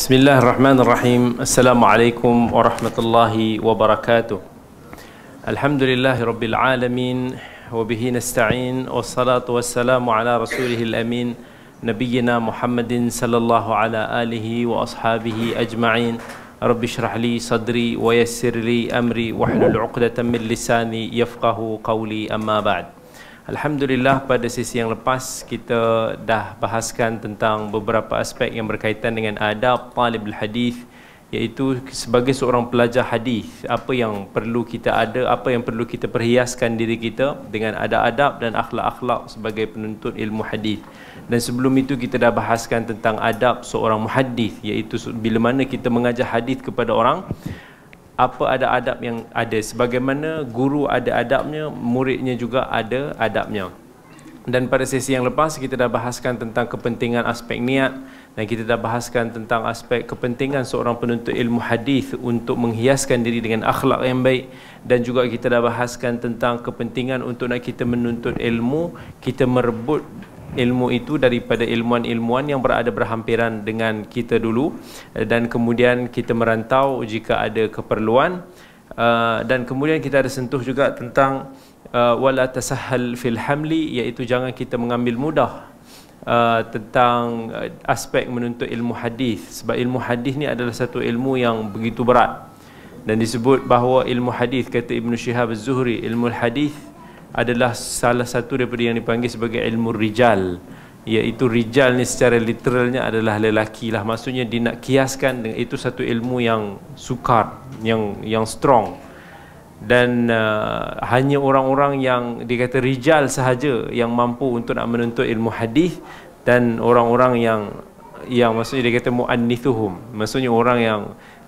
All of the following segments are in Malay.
بسم الله الرحمن الرحيم السلام عليكم ورحمة الله وبركاته الحمد لله رب العالمين وبه نستعين والصلاة والسلام على رسوله الأمين نبينا محمد صلى الله على آله وأصحابه أجمعين رب اشرح لي صدري ويسر لي أمري واحلل عقدة من لساني يفقه قولي أما بعد Alhamdulillah pada sesi yang lepas kita dah bahaskan tentang beberapa aspek yang berkaitan dengan adab talib hadis iaitu sebagai seorang pelajar hadis apa yang perlu kita ada apa yang perlu kita perhiaskan diri kita dengan adab-adab dan akhlak-akhlak sebagai penuntut ilmu hadis dan sebelum itu kita dah bahaskan tentang adab seorang muhaddis iaitu bila mana kita mengajar hadis kepada orang apa ada adab yang ada sebagaimana guru ada adabnya muridnya juga ada adabnya dan pada sesi yang lepas kita dah bahaskan tentang kepentingan aspek niat dan kita dah bahaskan tentang aspek kepentingan seorang penuntut ilmu hadis untuk menghiaskan diri dengan akhlak yang baik dan juga kita dah bahaskan tentang kepentingan untuk nak kita menuntut ilmu kita merebut ilmu itu daripada ilmuan-ilmuan yang berada berhampiran dengan kita dulu eh, dan kemudian kita merantau jika ada keperluan uh, dan kemudian kita ada sentuh juga tentang uh, wala tasahhal fil hamli iaitu jangan kita mengambil mudah Uh, tentang uh, aspek menuntut ilmu hadis sebab ilmu hadis ni adalah satu ilmu yang begitu berat dan disebut bahawa ilmu hadis kata Ibn Shihab Az-Zuhri ilmu hadis adalah salah satu daripada yang dipanggil sebagai ilmu rijal iaitu rijal ni secara literalnya adalah lelaki lah maksudnya dia nak kiaskan dengan itu satu ilmu yang sukar yang yang strong dan uh, hanya orang-orang yang dikata rijal sahaja yang mampu untuk nak menuntut ilmu hadis dan orang-orang yang yang maksudnya dikata kata muannithuhum maksudnya orang yang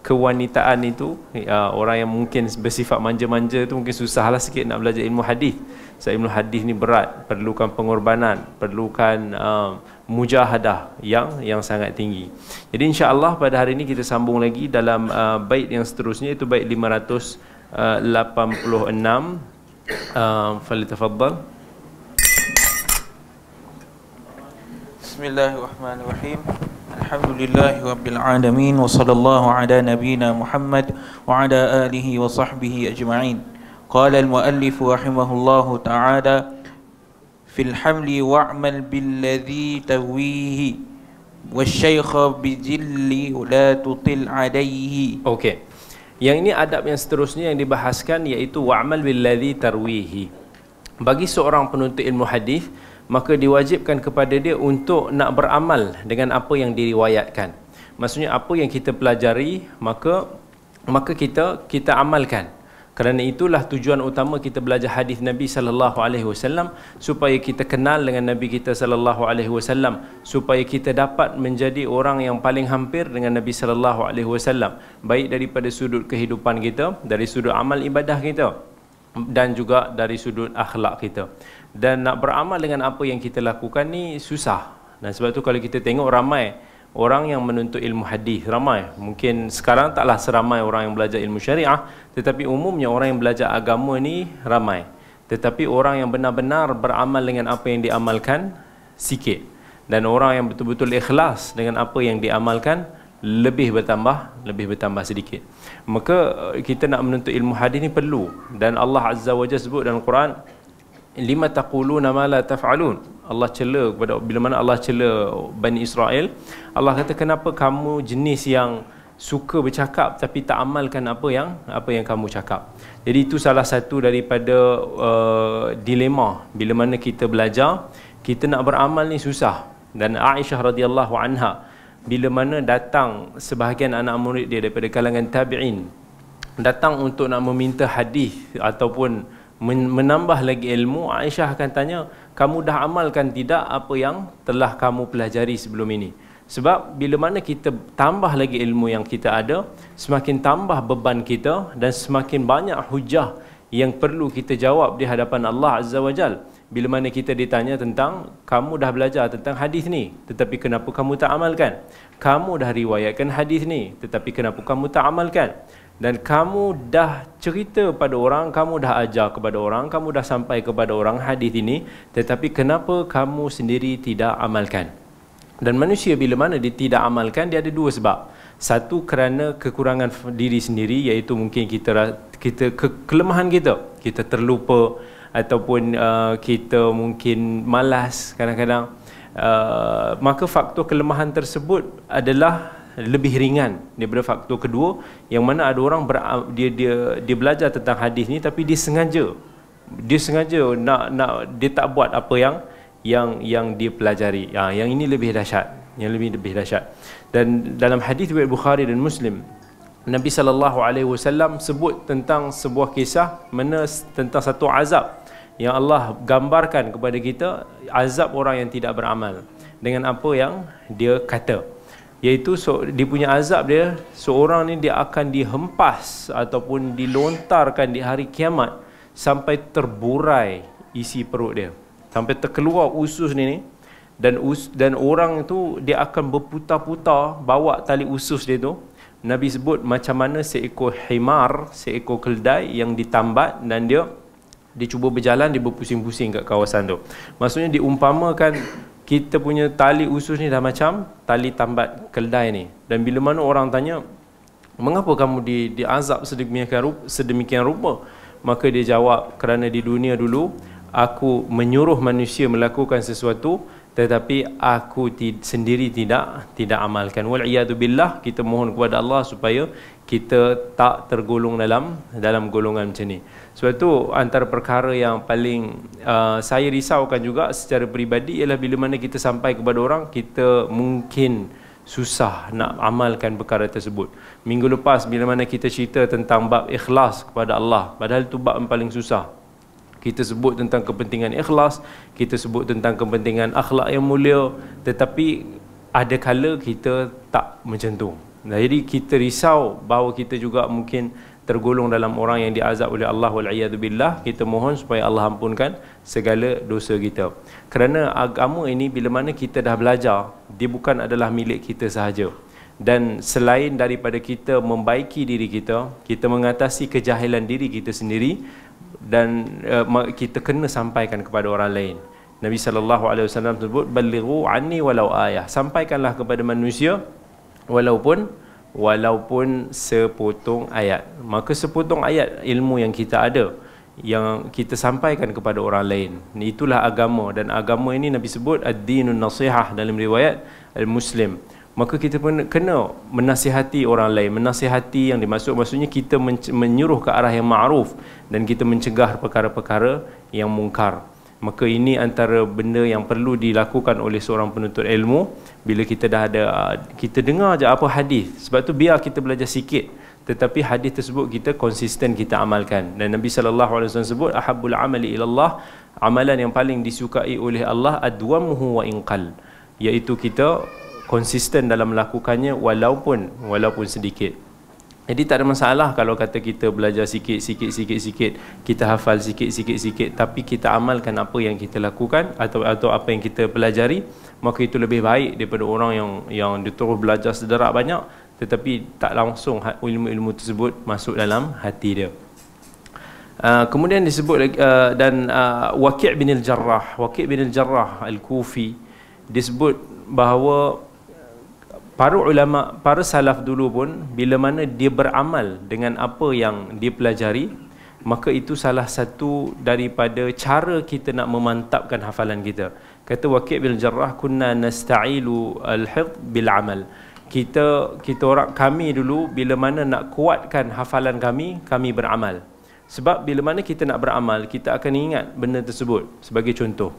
kewanitaan itu uh, orang yang mungkin bersifat manja-manja itu mungkin susahlah sikit nak belajar ilmu hadis. Sebab ilmu hadis ni berat, perlukan pengorbanan, perlukan uh, mujahadah yang yang sangat tinggi. Jadi insya-Allah pada hari ini kita sambung lagi dalam uh, bait yang seterusnya itu bait 586. Uh, falitafaddal. Bismillahirrahmanirrahim. الحمد لله رب العالمين وصلى الله على نبينا محمد وعلى آله وصحبه أجمعين قال المؤلف رحمه الله تعالى في الحمل واعمل بالذي تويه والشيخ بجل لا تطل عليه okay. Yang ini adab yang seterusnya yang dibahaskan yaitu wa'mal billadhi tarwihi. Bagi seorang penuntut ilmu hadis, maka diwajibkan kepada dia untuk nak beramal dengan apa yang diriwayatkan. Maksudnya apa yang kita pelajari, maka maka kita kita amalkan. Kerana itulah tujuan utama kita belajar hadis Nabi sallallahu alaihi wasallam supaya kita kenal dengan Nabi kita sallallahu alaihi wasallam supaya kita dapat menjadi orang yang paling hampir dengan Nabi sallallahu alaihi wasallam baik daripada sudut kehidupan kita dari sudut amal ibadah kita dan juga dari sudut akhlak kita dan nak beramal dengan apa yang kita lakukan ni susah. Dan sebab tu kalau kita tengok ramai orang yang menuntut ilmu hadis ramai. Mungkin sekarang taklah seramai orang yang belajar ilmu syariah, tetapi umumnya orang yang belajar agama ni ramai. Tetapi orang yang benar-benar beramal dengan apa yang diamalkan sikit. Dan orang yang betul-betul ikhlas dengan apa yang diamalkan lebih bertambah lebih bertambah sedikit maka eh, kita nak menuntut ilmu hadis ni perlu dan Allah Azza Wajalla sebut dalam Quran lima taquluna ma la taf'alun Allah cela kepada bila mana Allah cela Bani Israel Allah kata kenapa kamu jenis yang suka bercakap tapi tak amalkan apa yang apa yang kamu cakap. Jadi itu salah satu daripada uh, dilema bila mana kita belajar kita nak beramal ni susah dan Aisyah radhiyallahu anha bila mana datang sebahagian anak murid dia daripada kalangan tabi'in datang untuk nak meminta hadis ataupun menambah lagi ilmu Aisyah akan tanya kamu dah amalkan tidak apa yang telah kamu pelajari sebelum ini sebab bila mana kita tambah lagi ilmu yang kita ada semakin tambah beban kita dan semakin banyak hujah yang perlu kita jawab di hadapan Allah Azza wa Jal bila mana kita ditanya tentang kamu dah belajar tentang hadis ni tetapi kenapa kamu tak amalkan kamu dah riwayatkan hadis ni tetapi kenapa kamu tak amalkan dan kamu dah cerita pada orang, kamu dah ajar kepada orang, kamu dah sampai kepada orang hadis ini, tetapi kenapa kamu sendiri tidak amalkan? Dan manusia bila mana dia tidak amalkan, dia ada dua sebab. Satu kerana kekurangan diri sendiri iaitu mungkin kita kita ke, kelemahan kita. Kita terlupa ataupun uh, kita mungkin malas kadang-kadang. Uh, maka faktor kelemahan tersebut adalah lebih ringan daripada faktor kedua yang mana ada orang ber, ah, dia dia dia belajar tentang hadis ni tapi dia sengaja dia sengaja nak nak dia tak buat apa yang yang yang dia pelajari ha, yang ini lebih dahsyat yang lebih lebih dahsyat dan dalam hadis riwayat Bukhari dan Muslim Nabi sallallahu alaihi wasallam sebut tentang sebuah kisah mana tentang satu azab yang Allah gambarkan kepada kita azab orang yang tidak beramal dengan apa yang dia kata iaitu so, dia punya azab dia seorang ni dia akan dihempas ataupun dilontarkan di hari kiamat sampai terburai isi perut dia sampai terkeluar usus ni ni dan us, dan orang tu dia akan berputar-putar bawa tali usus dia tu Nabi sebut macam mana seekor himar, seekor keldai yang ditambat dan dia dia cuba berjalan, dia berpusing-pusing kat kawasan tu. Maksudnya diumpamakan kita punya tali usus ni dah macam tali tambat keldai ni. Dan bila mana orang tanya, mengapa kamu di diazab sedemikian rupa, sedemikian rupa? Maka dia jawab, kerana di dunia dulu, aku menyuruh manusia melakukan sesuatu, tetapi aku ti, sendiri tidak tidak amalkan. Wal'iyadubillah, kita mohon kepada Allah supaya kita tak tergolong dalam dalam golongan macam ni. Sebab tu antara perkara yang paling uh, saya risaukan juga secara peribadi ialah bila mana kita sampai kepada orang kita mungkin susah nak amalkan perkara tersebut. Minggu lepas bila mana kita cerita tentang bab ikhlas kepada Allah, padahal itu bab yang paling susah. Kita sebut tentang kepentingan ikhlas, kita sebut tentang kepentingan akhlak yang mulia, tetapi ada kala kita tak macam tu. Jadi kita risau bahawa kita juga mungkin tergolong dalam orang yang diazab oleh Allah wal billah kita mohon supaya Allah ampunkan segala dosa kita kerana agama ini bila mana kita dah belajar dia bukan adalah milik kita sahaja dan selain daripada kita membaiki diri kita kita mengatasi kejahilan diri kita sendiri dan uh, kita kena sampaikan kepada orang lain Nabi sallallahu alaihi wasallam sebut balighu anni walau ayah sampaikanlah kepada manusia walaupun walaupun sepotong ayat. Maka sepotong ayat ilmu yang kita ada yang kita sampaikan kepada orang lain. Itulah agama dan agama ini Nabi sebut ad-dinun nasihah dalam riwayat al-Muslim. Maka kita pun kena menasihati orang lain, menasihati yang dimaksud maksudnya kita menyuruh ke arah yang ma'ruf dan kita mencegah perkara-perkara yang mungkar maka ini antara benda yang perlu dilakukan oleh seorang penuntut ilmu bila kita dah ada ah, kita dengar je apa hadis sebab tu biar kita belajar sikit tetapi hadis tersebut kita konsisten kita amalkan dan Nabi sallallahu alaihi wasallam sebut ahabbul amali ilallah amalan yang paling disukai oleh Allah adwamuhu wa inqal iaitu kita konsisten dalam melakukannya walaupun walaupun sedikit jadi tak ada masalah kalau kata kita belajar sikit sikit sikit sikit, kita hafal sikit sikit sikit tapi kita amalkan apa yang kita lakukan atau atau apa yang kita pelajari, maka itu lebih baik daripada orang yang yang diterus belajar sederak banyak tetapi tak langsung ha- ilmu-ilmu tersebut masuk dalam hati dia. Uh, kemudian disebut uh, dan uh, ah, Waqi' bin Al-Jarrah, Waqi' bin Al-Jarrah Al-Kufi disebut bahawa para ulama para salaf dulu pun bila mana dia beramal dengan apa yang dia pelajari maka itu salah satu daripada cara kita nak memantapkan hafalan kita kata waqi' bil jarrah kunna nasta'ilu al hifz bil amal kita kita orang kami dulu bila mana nak kuatkan hafalan kami kami beramal sebab bila mana kita nak beramal kita akan ingat benda tersebut sebagai contoh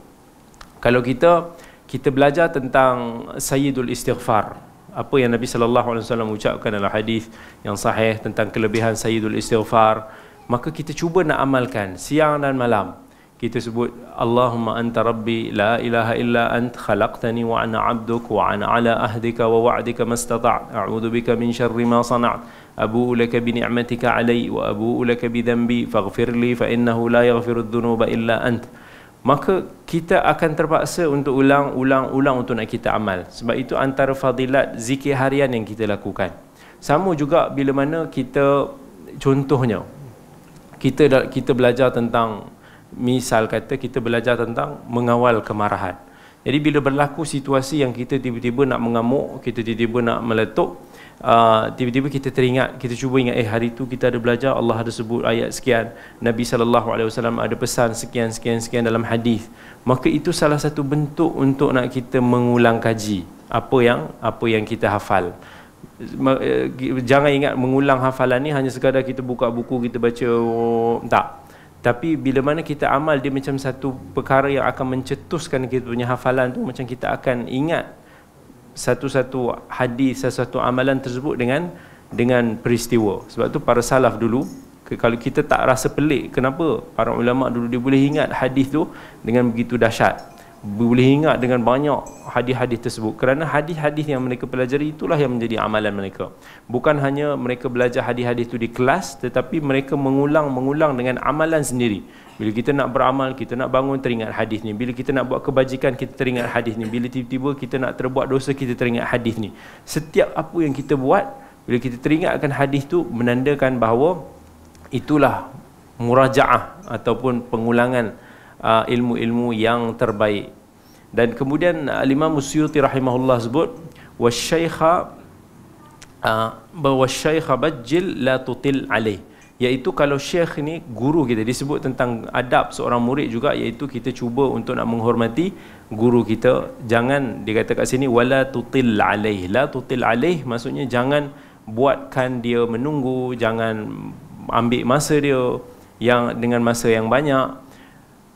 kalau kita kita belajar tentang sayyidul istighfar apa yang Nabi sallallahu alaihi wasallam ucapkan dalam hadis yang sahih tentang kelebihan sayyidul istighfar maka kita cuba nak amalkan siang dan malam kita sebut Allahumma anta rabbi la ilaha illa ant khalaqtani wa ana abduk wa ana ala ahdika wa wa'dika mastata' a'udhu bika min sharri ma sana't abu ulaka bi ni'matika alai wa abu ulaka bi dhanbi faghfir li fa innahu la yaghfiru dhunuba illa ant maka kita akan terpaksa untuk ulang-ulang-ulang untuk nak kita amal. Sebab itu antara fadilat zikir harian yang kita lakukan. Sama juga bila mana kita contohnya kita kita belajar tentang misal kata kita belajar tentang mengawal kemarahan. Jadi bila berlaku situasi yang kita tiba-tiba nak mengamuk, kita tiba-tiba nak meletup, Ah, tiba-tiba kita teringat kita cuba ingat eh hari tu kita ada belajar Allah ada sebut ayat sekian Nabi sallallahu alaihi wasallam ada pesan sekian sekian sekian dalam hadis maka itu salah satu bentuk untuk nak kita mengulang kaji apa yang apa yang kita hafal eh, jangan ingat mengulang hafalan ni hanya sekadar kita buka buku kita baca oh, tak tapi bila mana kita amal dia macam satu perkara yang akan mencetuskan kita punya hafalan tu macam kita akan ingat satu-satu hadis satu-satu amalan tersebut dengan dengan peristiwa sebab tu para salaf dulu kalau kita tak rasa pelik kenapa para ulama dulu dia boleh ingat hadis tu dengan begitu dahsyat boleh ingat dengan banyak hadis-hadis tersebut kerana hadis-hadis yang mereka pelajari itulah yang menjadi amalan mereka bukan hanya mereka belajar hadis-hadis itu di kelas tetapi mereka mengulang-mengulang dengan amalan sendiri bila kita nak beramal, kita nak bangun teringat hadis ni. Bila kita nak buat kebajikan, kita teringat hadis ni. Bila tiba-tiba kita nak terbuat dosa, kita teringat hadis ni. Setiap apa yang kita buat, bila kita teringat akan hadis tu menandakan bahawa itulah murajaah ataupun pengulangan uh, ilmu-ilmu yang terbaik. Dan kemudian uh, Imam Musyuti rahimahullah sebut wasyaikha uh, bahawa syaikha bajjil la tutil alaihi iaitu kalau syekh ni guru kita disebut tentang adab seorang murid juga iaitu kita cuba untuk nak menghormati guru kita jangan dikatakan kat sini wala tutil alaih la tutil alaih maksudnya jangan buatkan dia menunggu jangan ambil masa dia yang dengan masa yang banyak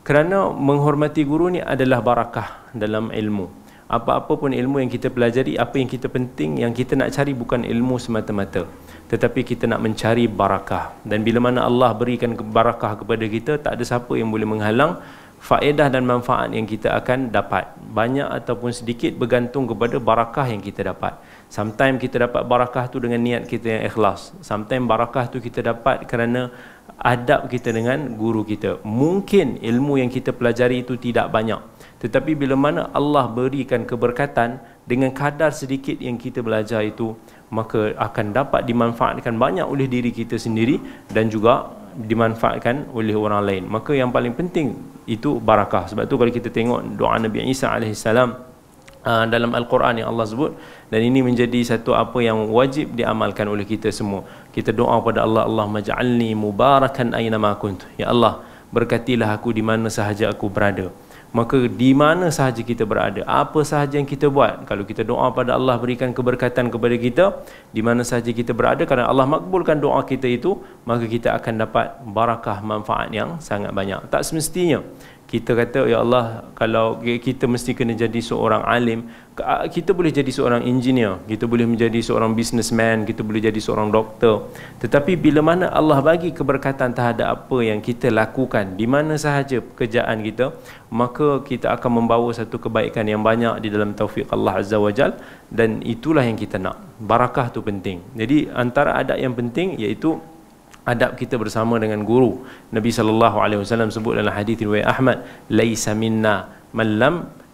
kerana menghormati guru ni adalah barakah dalam ilmu apa-apa pun ilmu yang kita pelajari apa yang kita penting yang kita nak cari bukan ilmu semata-mata tetapi kita nak mencari barakah dan bila mana Allah berikan barakah kepada kita tak ada siapa yang boleh menghalang faedah dan manfaat yang kita akan dapat banyak ataupun sedikit bergantung kepada barakah yang kita dapat sometimes kita dapat barakah tu dengan niat kita yang ikhlas sometimes barakah tu kita dapat kerana adab kita dengan guru kita mungkin ilmu yang kita pelajari itu tidak banyak tetapi bila mana Allah berikan keberkatan dengan kadar sedikit yang kita belajar itu maka akan dapat dimanfaatkan banyak oleh diri kita sendiri dan juga dimanfaatkan oleh orang lain. Maka yang paling penting itu barakah. Sebab tu kalau kita tengok doa Nabi Isa alaihi salam ah, dalam al-Quran yang Allah sebut dan ini menjadi satu apa yang wajib diamalkan oleh kita semua. Kita doa kepada Allah Allah majalni mubarakan aina ma Ya Allah, berkatilah aku di mana sahaja aku berada maka di mana sahaja kita berada apa sahaja yang kita buat kalau kita doa pada Allah berikan keberkatan kepada kita di mana sahaja kita berada kerana Allah makbulkan doa kita itu maka kita akan dapat barakah manfaat yang sangat banyak tak semestinya kita kata ya Allah kalau kita mesti kena jadi seorang alim Ah, kita boleh jadi seorang engineer, kita boleh menjadi seorang businessman, kita boleh jadi seorang doktor. Tetapi bila mana Allah bagi keberkatan terhadap apa yang kita lakukan, di mana sahaja pekerjaan kita, maka kita akan membawa satu kebaikan yang banyak di dalam taufik Allah Azza wa Jal dan itulah yang kita nak. Barakah tu penting. Jadi antara adab yang penting iaitu adab kita bersama dengan guru. Nabi sallallahu alaihi wasallam sebut dalam hadis riwayat Ahmad, "Laisa minna man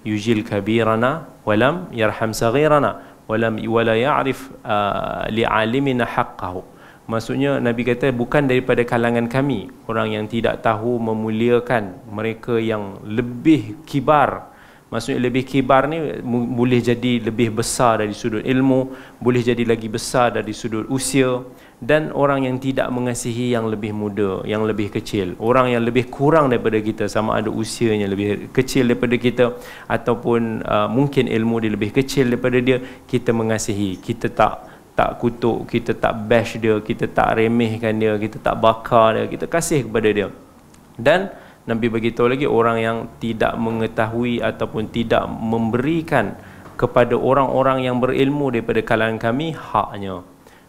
yujil kabirana walam yarham saghirana walam wala ya'rif uh, li'alimina haqqahu maksudnya nabi kata bukan daripada kalangan kami orang yang tidak tahu memuliakan mereka yang lebih kibar maksudnya lebih kibar ni boleh jadi lebih besar dari sudut ilmu boleh jadi lagi besar dari sudut usia dan orang yang tidak mengasihi yang lebih muda, yang lebih kecil, orang yang lebih kurang daripada kita sama ada usianya lebih kecil daripada kita ataupun uh, mungkin ilmu dia lebih kecil daripada dia, kita mengasihi. Kita tak tak kutuk, kita tak bash dia, kita tak remehkan dia, kita tak bakar dia, kita kasih kepada dia. Dan Nabi beritahu lagi orang yang tidak mengetahui ataupun tidak memberikan kepada orang-orang yang berilmu daripada kalangan kami haknya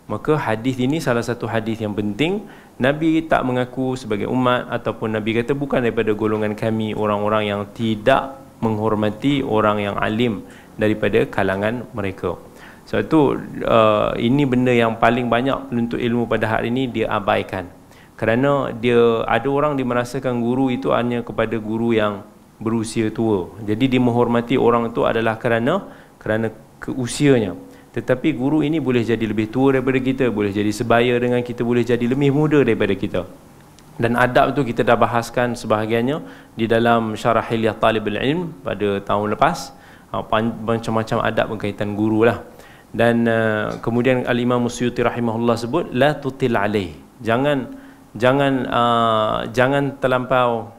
maka hadis ini salah satu hadis yang penting nabi tak mengaku sebagai umat ataupun nabi kata bukan daripada golongan kami orang-orang yang tidak menghormati orang yang alim daripada kalangan mereka sebab itu uh, ini benda yang paling banyak untuk ilmu pada hari ini dia abaikan kerana dia ada orang dia merasakan guru itu hanya kepada guru yang berusia tua jadi dia menghormati orang itu adalah kerana kerana keusianya tetapi guru ini boleh jadi lebih tua daripada kita boleh jadi sebaya dengan kita boleh jadi lebih muda daripada kita dan adab itu kita dah bahaskan sebahagiannya di dalam syarah hilyah talib ilm pada tahun lepas ah, macam-macam adab berkaitan guru lah dan ah, kemudian al-imam musyuti rahimahullah sebut la tutil alaih jangan jangan uh, jangan terlampau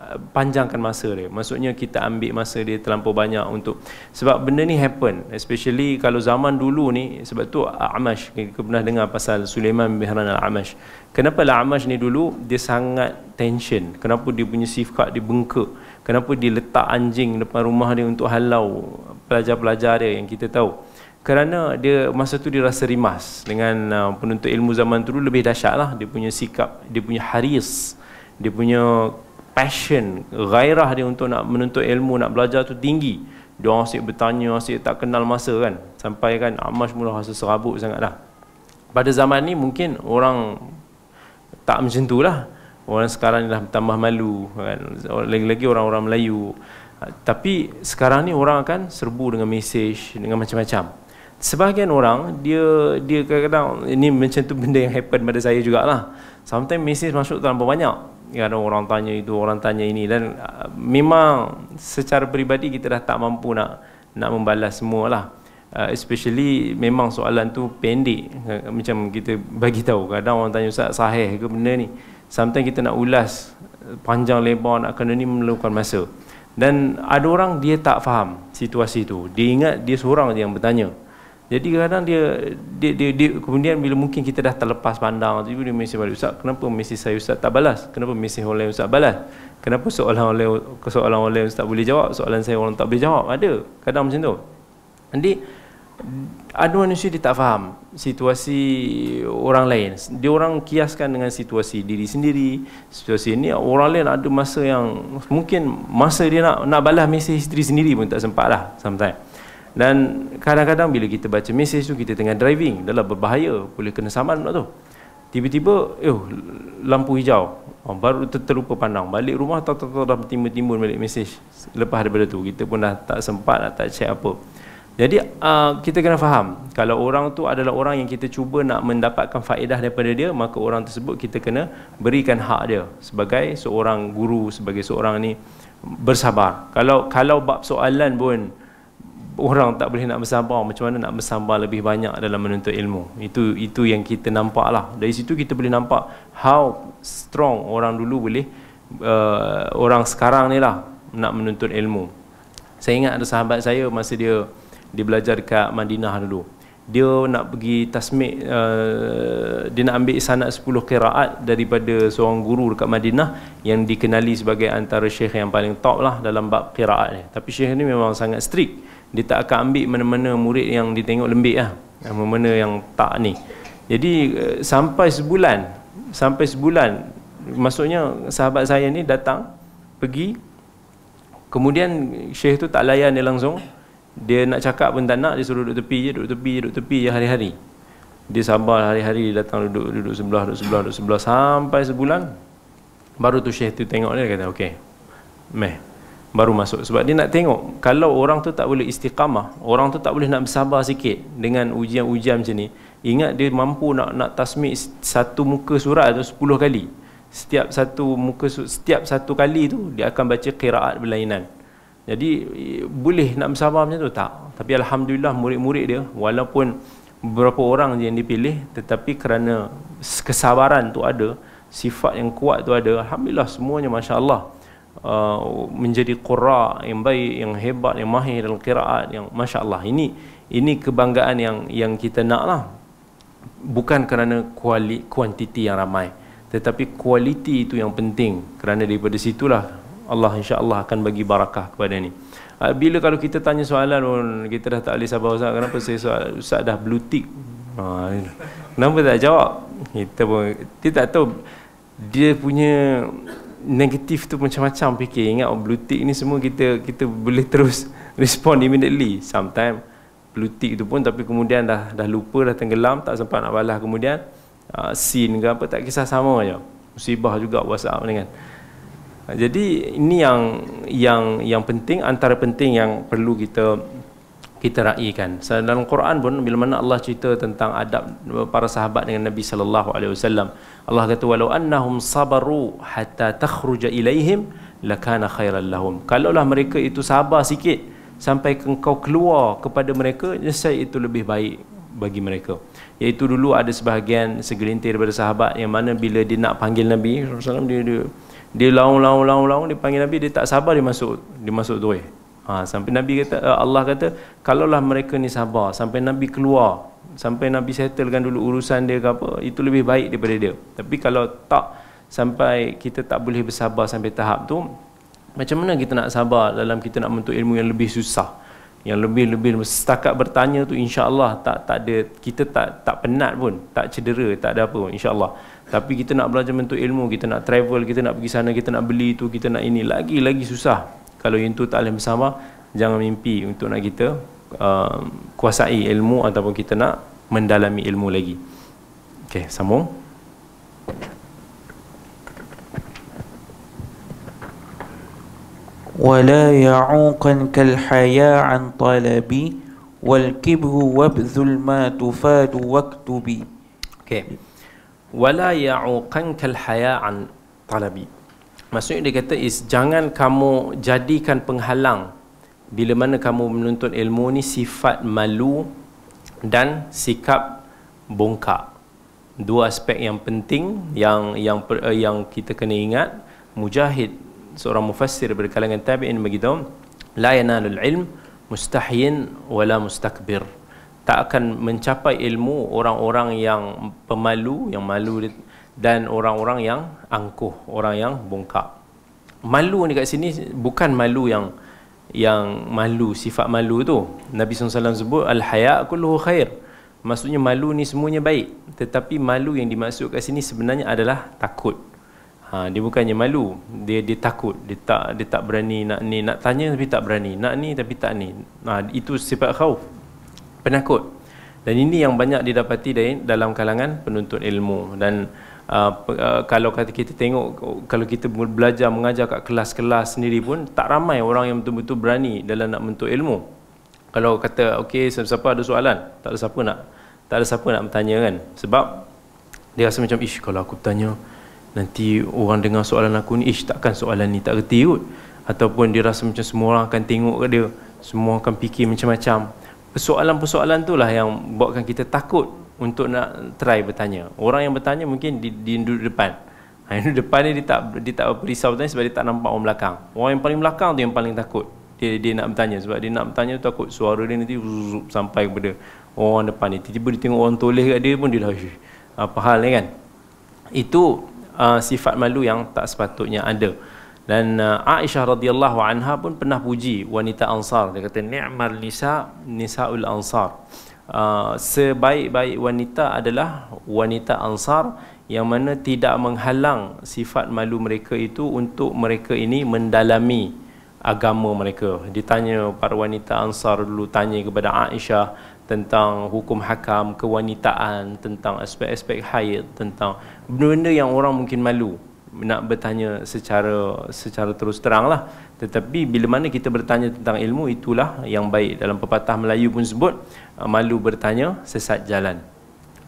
Eh, panjangkan masa dia maksudnya kita ambil masa dia terlampau banyak untuk sebab benda ni happen especially kalau zaman dulu ni sebab tu Amash kita pernah dengar pasal Sulaiman bin Hiran al-Amash kenapa lah amash ni dulu dia sangat tension kenapa dia punya sifat dia bengkak kenapa dia letak anjing depan rumah dia untuk halau pelajar-pelajar dia yang kita tahu kerana dia masa tu dia rasa rimas dengan uh, penuntut ilmu zaman tu lebih dahsyat lah dia punya sikap dia punya haris dia punya passion, gairah dia untuk nak menuntut ilmu, nak belajar tu tinggi. Dia orang asyik bertanya, asyik tak kenal masa kan. Sampai kan Amash mula rasa serabut sangat lah. Pada zaman ni mungkin orang tak macam tu lah. Orang sekarang ni dah tambah malu. Kan? Lagi-lagi orang-orang Melayu. Ah, tapi sekarang ni orang akan serbu dengan mesej, dengan macam-macam. Sebahagian orang, dia dia kadang-kadang, ini macam tu benda yang happen pada saya jugalah. lah sometimes message masuk terlalu banyak Ada orang tanya itu, orang tanya ini dan uh, memang secara peribadi kita dah tak mampu nak nak membalas semua lah uh, especially memang soalan tu pendek macam kita bagi tahu kadang orang tanya ustaz sahih ke benda ni sometimes kita nak ulas uh, panjang lebar nak kena ni memerlukan masa dan ada orang dia tak faham situasi tu dia ingat dia seorang je yang bertanya jadi kadang dia dia, dia dia dia kemudian bila mungkin kita dah terlepas pandang tu ibu dia mesej balik ustaz kenapa mesej saya ustaz tak balas kenapa mesej oleh ustaz balas kenapa soalan oleh soalan oleh ustaz boleh jawab soalan saya orang tak boleh jawab ada kadang macam tu Nanti, ada manusia dia tak faham situasi orang lain dia orang kiaskan dengan situasi diri sendiri situasi ini orang lain ada masa yang mungkin masa dia nak nak balas mesej isteri sendiri pun tak sempat lah sometimes dan kadang-kadang bila kita baca mesej tu kita tengah driving dalam berbahaya boleh kena saman pula tu tiba-tiba eh lampu hijau oh, baru ter- terlupa pandang balik rumah tak tahu dah timbun-timbun balik mesej lepas daripada tu kita pun dah tak sempat nak tak check apa jadi uh, kita kena faham kalau orang tu adalah orang yang kita cuba nak mendapatkan faedah daripada dia maka orang tersebut kita kena berikan hak dia sebagai seorang guru sebagai seorang ni bersabar kalau kalau bab soalan pun orang tak boleh nak bersabar macam mana nak bersabar lebih banyak dalam menuntut ilmu itu itu yang kita nampak lah dari situ kita boleh nampak how strong orang dulu boleh uh, orang sekarang ni lah nak menuntut ilmu saya ingat ada sahabat saya masa dia dia belajar dekat Madinah dulu dia nak pergi tasmik uh, dia nak ambil sanad 10 qiraat daripada seorang guru dekat Madinah yang dikenali sebagai antara syekh yang paling top lah dalam bab qiraat ni tapi syekh ni memang sangat strict dia tak akan ambil mana-mana murid yang dia tengok lembik lah mana-mana yang tak ni jadi eh, sampai sebulan sampai sebulan maksudnya sahabat saya ni datang pergi kemudian syekh tu tak layan dia langsung dia nak cakap pun tak nak dia suruh duduk tepi je duduk tepi je duduk tepi je hari-hari dia sabar hari-hari dia datang duduk duduk sebelah duduk sebelah duduk sebelah sampai sebulan baru tu syekh tu tengok dia, dia kata okey meh baru masuk sebab dia nak tengok kalau orang tu tak boleh istiqamah orang tu tak boleh nak bersabar sikit dengan ujian-ujian macam ni ingat dia mampu nak nak tasmik satu muka surat tu sepuluh kali setiap satu muka setiap satu kali tu dia akan baca qiraat berlainan jadi boleh nak bersabar macam tu tak tapi alhamdulillah murid-murid dia walaupun beberapa orang yang dipilih tetapi kerana kesabaran tu ada sifat yang kuat tu ada alhamdulillah semuanya masya-Allah allah Uh, menjadi qurra yang baik yang hebat yang mahir dalam qiraat yang masya-Allah ini ini kebanggaan yang yang kita naklah bukan kerana kuali, kuantiti yang ramai tetapi kualiti itu yang penting kerana daripada situlah Allah insya-Allah akan bagi barakah kepada ni uh, bila kalau kita tanya soalan pun oh, kita dah tak boleh sabar ustaz kenapa saya soal ustaz dah blue tick ha, kenapa tak jawab kita pun dia tak tahu dia punya negatif tu macam-macam fikir ingat oh, blue tick ni semua kita kita boleh terus respond immediately sometimes blue tick tu pun tapi kemudian dah dah lupa dah tenggelam tak sempat nak balas kemudian uh, scene ke apa tak kisah sama aja musibah juga WhatsApp ni kan ah, jadi ini yang yang yang penting antara penting yang perlu kita kita raikan. Dalam Quran pun bila mana Allah cerita tentang adab eh, para sahabat dengan Nabi sallallahu alaihi wasallam Allah kata walau annahum sabaru hatta takhruja ilaihim lakana khairal lahum. Kalaulah mereka itu sabar sikit sampai engkau keluar kepada mereka, nescaya itu lebih baik bagi mereka. Yaitu dulu ada sebahagian segelintir daripada sahabat yang mana bila dia nak panggil Nabi SAW, dia, dia, dia laung, laung, laung, laung, dia panggil Nabi, dia tak sabar, dia masuk, dia masuk tuai. Ha, sampai Nabi kata, eh, Allah kata, kalaulah mereka ni sabar, sampai Nabi keluar, sampai Nabi settlekan dulu urusan dia ke apa itu lebih baik daripada dia tapi kalau tak sampai kita tak boleh bersabar sampai tahap tu macam mana kita nak sabar dalam kita nak mentuk ilmu yang lebih susah yang lebih-lebih setakat bertanya tu insyaallah tak tak ada kita tak tak penat pun tak cedera tak ada apa insyaallah tapi kita nak belajar mentuk ilmu kita nak travel kita nak pergi sana kita nak beli itu kita nak ini lagi-lagi susah kalau yang tu tak boleh bersabar jangan mimpi untuk nak kita Um, kuasai ilmu ataupun kita nak mendalami ilmu lagi. Okey, sambung. ولا يعوقنك الحياء عن طلبي والكبر وابذل ما تفاد واكتبي okay. ولا يعوقنك الحياء عن طلبي maksudnya dia kata is jangan kamu jadikan penghalang bila mana kamu menuntut ilmu ni sifat malu dan sikap bongkak dua aspek yang penting yang yang uh, yang kita kena ingat mujahid seorang mufassir dari kalangan tabi'in begitu la yanalul ilm mustahyin wala mustakbir tak akan mencapai ilmu orang-orang yang pemalu yang malu dan orang-orang yang angkuh orang yang bungkak malu ni kat sini bukan malu yang uh, yang malu, sifat malu tu. Nabi SAW sebut, Al-haya' kulluhu khair. Maksudnya malu ni semuanya baik. Tetapi malu yang dimaksud kat sini sebenarnya adalah takut. Ha, dia bukannya malu, dia dia takut, dia tak dia tak berani nak ni, nak tanya tapi tak berani, nak ni tapi tak ni. Ha, itu sifat khauf. Penakut. Dan ini yang banyak didapati dari dalam kalangan penuntut ilmu dan uh, kalau kata kita tengok kalau kita belajar mengajar kat kelas-kelas sendiri pun tak ramai orang yang betul-betul berani dalam nak bentuk ilmu. Kalau kata okey siapa-siapa ada soalan, tak ada siapa nak tak ada siapa nak bertanya kan. Sebab dia rasa macam ish kalau aku bertanya nanti orang dengar soalan aku ni ish takkan soalan ni tak reti kot ataupun dia rasa macam semua orang akan tengok ke dia semua akan fikir macam-macam persoalan-persoalan itulah yang buatkan kita takut untuk nak try bertanya. Orang yang bertanya mungkin di, di duduk depan. Ha, yang duduk depan ni dia tak, dia tak berisau bertanya sebab dia tak nampak orang belakang. Orang yang paling belakang tu yang paling takut. Dia, dia nak bertanya sebab dia nak bertanya tu takut suara dia nanti wzzup, sampai kepada orang depan ni. Tiba-tiba dia tengok orang toleh kat dia pun dia dah apa hal ni kan. Itu uh, sifat malu yang tak sepatutnya ada. Dan uh, Aisyah radhiyallahu anha pun pernah puji wanita Ansar. Dia kata ni'mal nisa nisaul Ansar uh, sebaik-baik wanita adalah wanita ansar yang mana tidak menghalang sifat malu mereka itu untuk mereka ini mendalami agama mereka. Ditanya para wanita ansar dulu tanya kepada Aisyah tentang hukum hakam, kewanitaan, tentang aspek-aspek hayat, tentang benda-benda yang orang mungkin malu nak bertanya secara secara terus teranglah tetapi bila mana kita bertanya tentang ilmu itulah yang baik dalam pepatah Melayu pun sebut ah, malu bertanya sesat jalan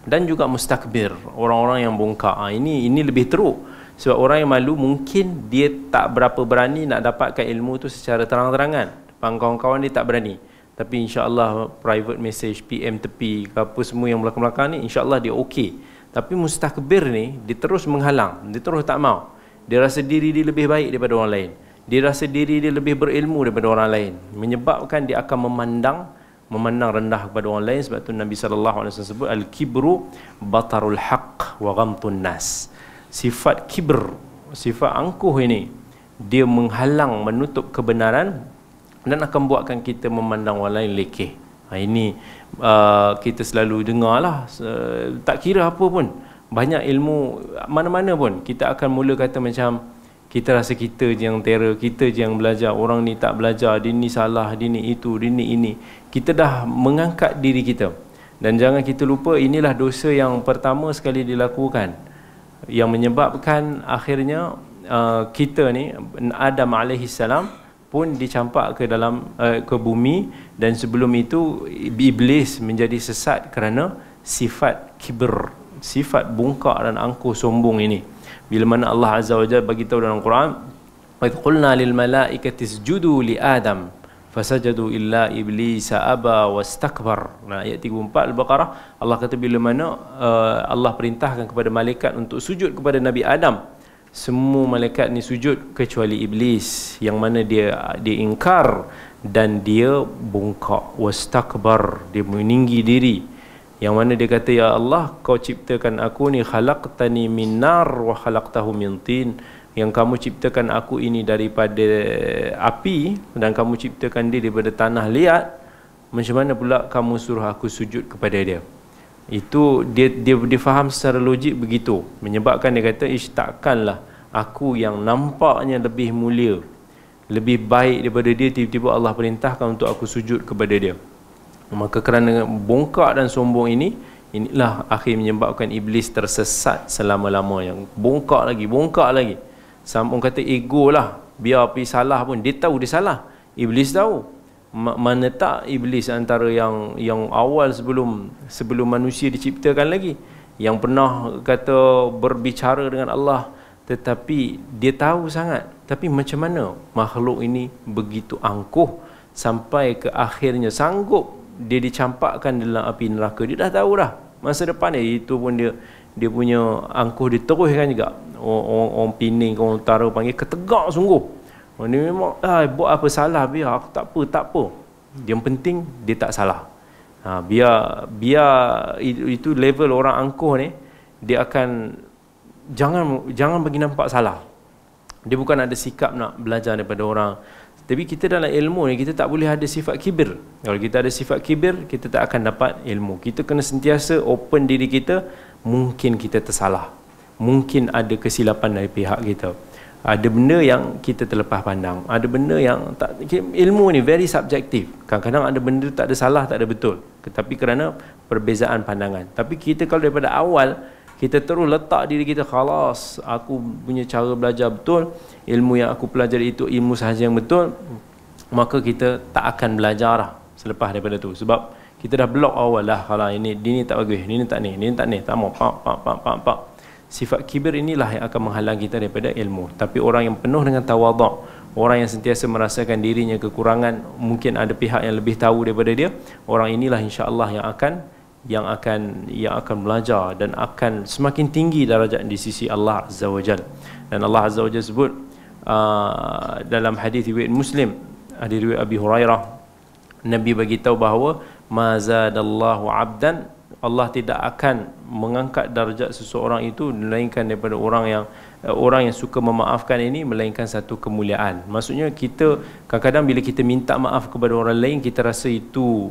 dan juga mustakbir orang-orang yang bongkak ah, ini ini lebih teruk sebab orang yang malu mungkin dia tak berapa berani nak dapatkan ilmu itu secara terang-terangan kawan-kawan dia tak berani tapi insyaAllah private message, PM tepi, apa semua yang belakang-belakang ni insyaAllah dia okey. Tapi mustahkebir ni dia terus menghalang, dia terus tak mau. Dia rasa diri dia lebih baik daripada orang lain dia rasa diri dia lebih berilmu daripada orang lain menyebabkan dia akan memandang memandang rendah kepada orang lain sebab tu Nabi sallallahu alaihi wasallam sebut al kibru batarul haqq wa ghamtun nas sifat kibr sifat angkuh ini dia menghalang menutup kebenaran dan akan buatkan kita memandang orang lain lekeh ha, ini uh, kita selalu dengar lah uh, tak kira apa pun banyak ilmu mana-mana pun kita akan mula kata macam kita rasa kita je yang terror, kita je yang belajar, orang ni tak belajar, dia ni salah, dia ni itu, dia ni ini. Kita dah mengangkat diri kita. Dan jangan kita lupa inilah dosa yang pertama sekali dilakukan yang menyebabkan akhirnya uh, kita ni Adam alaihi pun dicampak ke dalam uh, ke bumi dan sebelum itu iblis menjadi sesat kerana sifat kibr, sifat bungkak dan angkuh sombong ini bila mana Allah Azza wa Jalla bagi tahu dalam Quran Qad qulna lil malaikati isjudu li Adam fasajadu illa iblis aba wastakbar. Nah ayat 34 Al-Baqarah Allah kata bila mana uh, Allah perintahkan kepada malaikat untuk sujud kepada Nabi Adam semua malaikat ni sujud kecuali iblis yang mana dia dia ingkar dan dia bungkak wastakbar dia meninggi diri yang mana dia kata ya Allah kau ciptakan aku ni khalaqtani min nar wa khalaqtahu min tin yang kamu ciptakan aku ini daripada api dan kamu ciptakan dia daripada tanah liat macam mana pula kamu suruh aku sujud kepada dia itu dia dia, dia faham secara logik begitu menyebabkan dia kata ish aku yang nampaknya lebih mulia lebih baik daripada dia tiba-tiba Allah perintahkan untuk aku sujud kepada dia maka kerana bongkak dan sombong ini inilah akhir menyebabkan iblis tersesat selama-lamanya bongkak lagi bongkak lagi sambung kata ego lah biar pergi salah pun dia tahu dia salah iblis tahu mana tak iblis antara yang yang awal sebelum sebelum manusia diciptakan lagi yang pernah kata berbicara dengan Allah tetapi dia tahu sangat tapi macam mana makhluk ini begitu angkuh sampai ke akhirnya sanggup dia dicampakkan dalam api neraka dia dah tahu dah masa depan dia itu pun dia dia punya angkuh dia terus kan juga orang, orang, orang pining orang utara panggil ketegak sungguh orang ni memang buat apa salah biar aku tak apa tak apa yang penting dia tak salah ha, biar biar itu level orang angkuh ni dia akan jangan jangan bagi nampak salah dia bukan ada sikap nak belajar daripada orang tapi kita dalam ilmu ni kita tak boleh ada sifat kibir. Kalau kita ada sifat kibir, kita tak akan dapat ilmu. Kita kena sentiasa open diri kita, mungkin kita tersalah. Mungkin ada kesilapan dari pihak kita. Ada benda yang kita terlepas pandang. Ada benda yang tak ilmu ni very subjektif. Kadang-kadang ada benda tak ada salah, tak ada betul. Tetapi kerana perbezaan pandangan. Tapi kita kalau daripada awal kita terus letak diri kita khalas aku punya cara belajar betul ilmu yang aku pelajari itu ilmu sahaja yang betul maka kita tak akan belajar lah selepas daripada tu sebab kita dah blok awal lah kalau ini ini tak bagus ini tak ni ini tak ni tak mau pak pak pak pak pak sifat kibir inilah yang akan menghalang kita daripada ilmu tapi orang yang penuh dengan tawaduk orang yang sentiasa merasakan dirinya kekurangan mungkin ada pihak yang lebih tahu daripada dia orang inilah insyaallah, yang akan yang akan yang akan belajar dan akan semakin tinggi darajat di sisi Allah Azza wa Jal. Dan Allah Azza wa Jal sebut uh, dalam hadis riwayat Muslim, hadis riwayat Abi Hurairah, Nabi bagi tahu bahawa mazadallahu abdan Allah tidak akan mengangkat darjat seseorang itu melainkan daripada orang yang uh, orang yang suka memaafkan ini melainkan satu kemuliaan. Maksudnya kita kadang-kadang bila kita minta maaf kepada orang lain kita rasa itu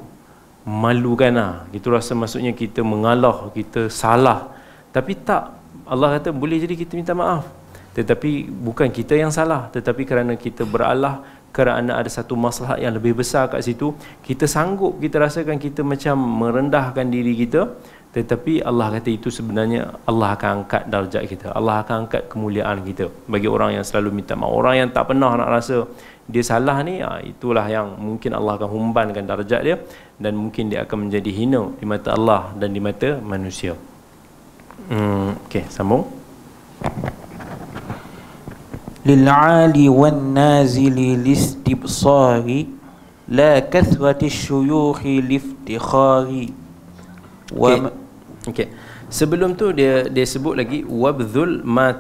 malukan lah. kita rasa maksudnya kita mengalah, kita salah. Tapi tak. Allah kata boleh jadi kita minta maaf. Tetapi bukan kita yang salah. Tetapi kerana kita beralah, kerana ada satu masalah yang lebih besar kat situ, kita sanggup, kita rasakan kita macam merendahkan diri kita. Tetapi Allah kata itu sebenarnya Allah akan angkat darjat kita. Allah akan angkat kemuliaan kita. Bagi orang yang selalu minta maaf. Orang yang tak pernah nak rasa dia salah ni ha, itulah yang mungkin Allah akan humbankan darjat dia dan mungkin dia akan menjadi hina di mata Allah dan di mata manusia hmm, ok sambung lil'ali wan nazili listibsari la kathrati syuyuhi liftikhari wa Okey. sebelum tu dia dia sebut lagi wabdhul ma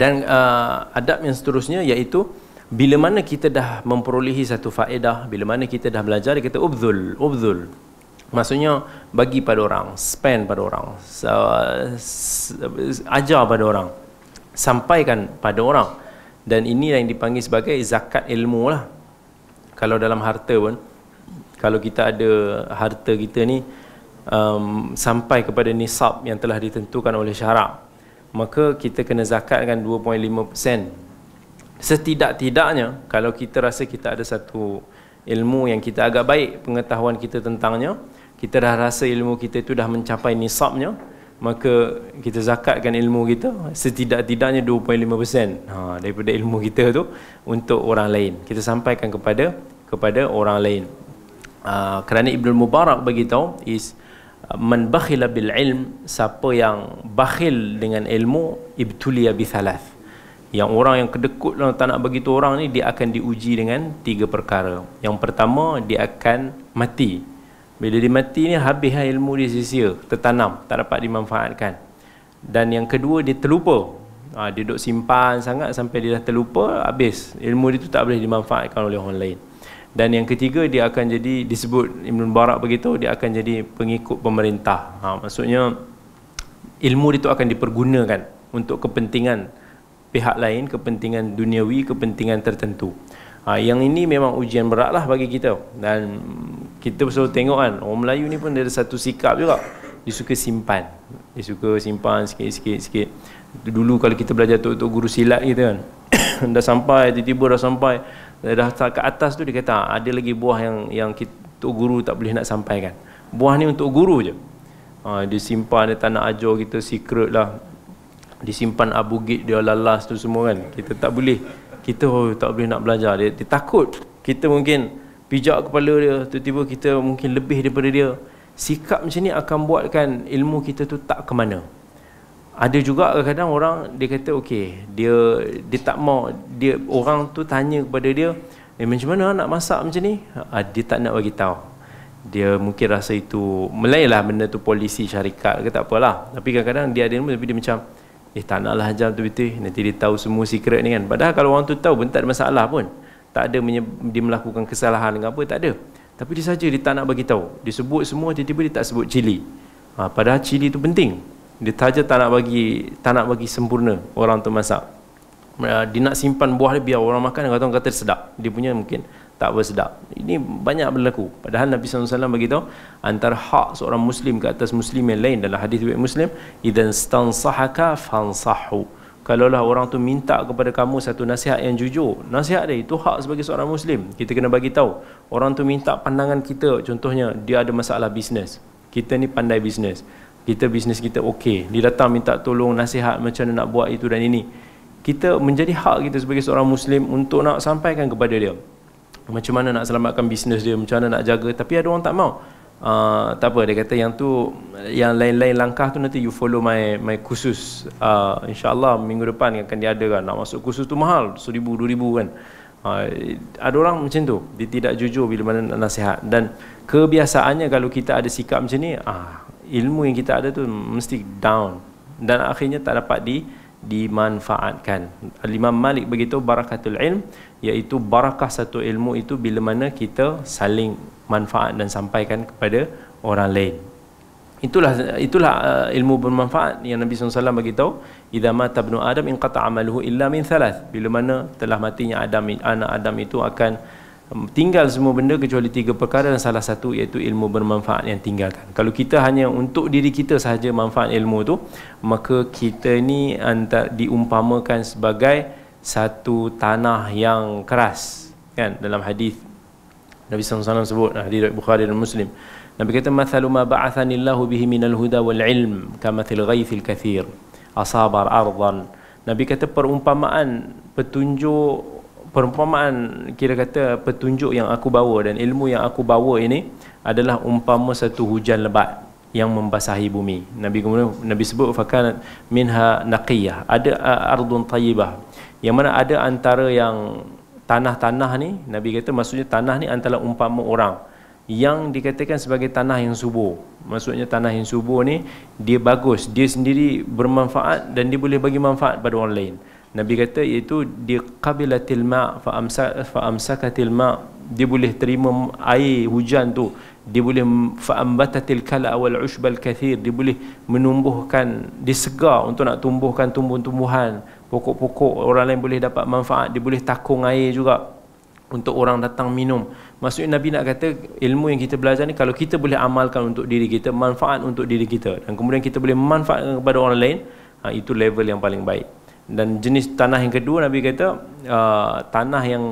dan uh, adab yang seterusnya iaitu bila mana kita dah memperolehi satu faedah, bila mana kita dah belajar, dia kata ubzul, ubzul. Maksudnya bagi pada orang, spend pada orang, so, ajar pada orang, sampaikan pada orang. Dan ini yang dipanggil sebagai zakat ilmu lah. Kalau dalam harta pun, kalau kita ada harta kita ni um, sampai kepada nisab yang telah ditentukan oleh syarak, maka kita kena zakatkan 2.5% setidak-tidaknya kalau kita rasa kita ada satu ilmu yang kita agak baik pengetahuan kita tentangnya kita dah rasa ilmu kita itu dah mencapai nisabnya maka kita zakatkan ilmu kita setidak-tidaknya 2.5% ha, daripada ilmu kita tu untuk orang lain kita sampaikan kepada kepada orang lain ha, kerana Ibn Mubarak beritahu is man bakhila bil ilm siapa yang bakhil dengan ilmu ibtuliya bi yang orang yang kedekut dalam tak nak bagi tu orang ni dia akan diuji dengan tiga perkara. Yang pertama dia akan mati. Bila dia mati ni habislah ilmu dia sia-sia, tertanam, tak dapat dimanfaatkan. Dan yang kedua dia terlupa. Ha, dia duduk simpan sangat sampai dia dah terlupa habis. Ilmu dia tu tak boleh dimanfaatkan oleh orang lain. Dan yang ketiga dia akan jadi disebut Ibn Barak begitu dia akan jadi pengikut pemerintah. Ha, maksudnya ilmu dia tu akan dipergunakan untuk kepentingan pihak lain kepentingan duniawi kepentingan tertentu ha, yang ini memang ujian berat lah bagi kita dan kita selalu tengok kan orang Melayu ni pun dia ada satu sikap juga dia suka simpan dia suka simpan sikit-sikit sikit. dulu kalau kita belajar tu untuk guru silat kita kan dah sampai tiba-tiba dah sampai dah ke atas tu dia kata ah, ada lagi buah yang yang kita, guru tak boleh nak sampaikan buah ni untuk guru je ha, dia simpan dia tak nak ajar kita secret lah disimpan abu git dia lalas tu semua kan kita tak boleh kita oh, tak boleh nak belajar dia, dia takut kita mungkin pijak kepala dia tiba-tiba kita mungkin lebih daripada dia sikap macam ni akan buatkan ilmu kita tu tak ke mana ada juga kadang-kadang orang dia kata okey dia dia tak mau dia orang tu tanya kepada dia eh, macam mana nak masak macam ni ha, dia tak nak bagi tahu dia mungkin rasa itu melainlah benda tu polisi syarikat ke tak apalah tapi kadang-kadang dia ada ilmu tapi dia macam eh tak naklah hajar betul-betul nanti dia tahu semua secret ni kan padahal kalau orang tu tahu pun tak ada masalah pun tak ada menye- dia melakukan kesalahan dengan apa tak ada tapi dia saja dia tak nak bagi tahu dia sebut semua tiba-tiba dia tak sebut cili ha, padahal cili tu penting dia saja tak nak bagi tak nak bagi sempurna orang tu masak ha, dia nak simpan buah dia biar orang makan dan kata-kata sedap dia punya mungkin tak bersedap. Ini banyak berlaku. Padahal Nabi SAW beritahu, antara hak seorang Muslim ke atas Muslim yang lain dalam hadis riwayat Muslim, idan stansahaka fansahu. Kalaulah orang tu minta kepada kamu satu nasihat yang jujur, nasihat dia itu hak sebagai seorang Muslim. Kita kena bagi tahu. Orang tu minta pandangan kita, contohnya dia ada masalah bisnes. Kita ni pandai bisnes. Kita bisnes kita okey. Dia datang minta tolong nasihat macam mana nak buat itu dan ini. Kita menjadi hak kita sebagai seorang Muslim untuk nak sampaikan kepada dia macam mana nak selamatkan bisnes dia macam mana nak jaga tapi ada orang tak mau uh, tak apa dia kata yang tu yang lain-lain langkah tu nanti you follow my my kursus uh, insyaallah minggu depan akan dia ada kan nak masuk kursus tu mahal seribu dua ribu kan Uh, ada orang macam tu dia tidak jujur bila mana nak nasihat dan kebiasaannya kalau kita ada sikap macam ni uh, ilmu yang kita ada tu mesti down dan akhirnya tak dapat di dimanfaatkan. Imam Malik begitu barakatul ilm iaitu barakah satu ilmu itu bila mana kita saling manfaat dan sampaikan kepada orang lain. Itulah itulah uh, ilmu bermanfaat yang Nabi SAW beritahu Iza mata ibn Adam in qata amaluhu illa min thalath Bila mana telah matinya Adam, anak Adam itu akan uh, tinggal semua benda kecuali tiga perkara dan salah satu iaitu ilmu bermanfaat yang tinggalkan. Kalau kita hanya untuk diri kita sahaja manfaat ilmu tu, maka kita ni antar, diumpamakan sebagai satu tanah yang keras. Kan dalam hadis Nabi SAW sebut hadis Bukhari dan Muslim. Nabi kata mathalu ma ba'athanillahu bihi min al huda wal ilm kamathil al kathir asabar ardan Nabi kata perumpamaan petunjuk perumpamaan kira kata petunjuk yang aku bawa dan ilmu yang aku bawa ini adalah umpama satu hujan lebat yang membasahi bumi. Nabi kemudian Nabi sebut fakan minha naqiyah. Ada uh, ardun tayyibah. Yang mana ada antara yang tanah-tanah ni Nabi kata maksudnya tanah ni antara umpama orang yang dikatakan sebagai tanah yang subur. Maksudnya tanah yang subur ni dia bagus, dia sendiri bermanfaat dan dia boleh bagi manfaat pada orang lain. Nabi kata iaitu di qabilatil ma fa faamsakatil ma dia boleh terima air hujan tu dia boleh faambatatil kala wal ushbal kathir dia boleh menumbuhkan disegar untuk nak tumbuhkan tumbuh-tumbuhan pokok-pokok orang lain boleh dapat manfaat dia boleh takung air juga untuk orang datang minum maksudnya Nabi nak kata ilmu yang kita belajar ni kalau kita boleh amalkan untuk diri kita manfaat untuk diri kita dan kemudian kita boleh manfaatkan kepada orang lain ha, itu level yang paling baik dan jenis tanah yang kedua nabi kata uh, tanah yang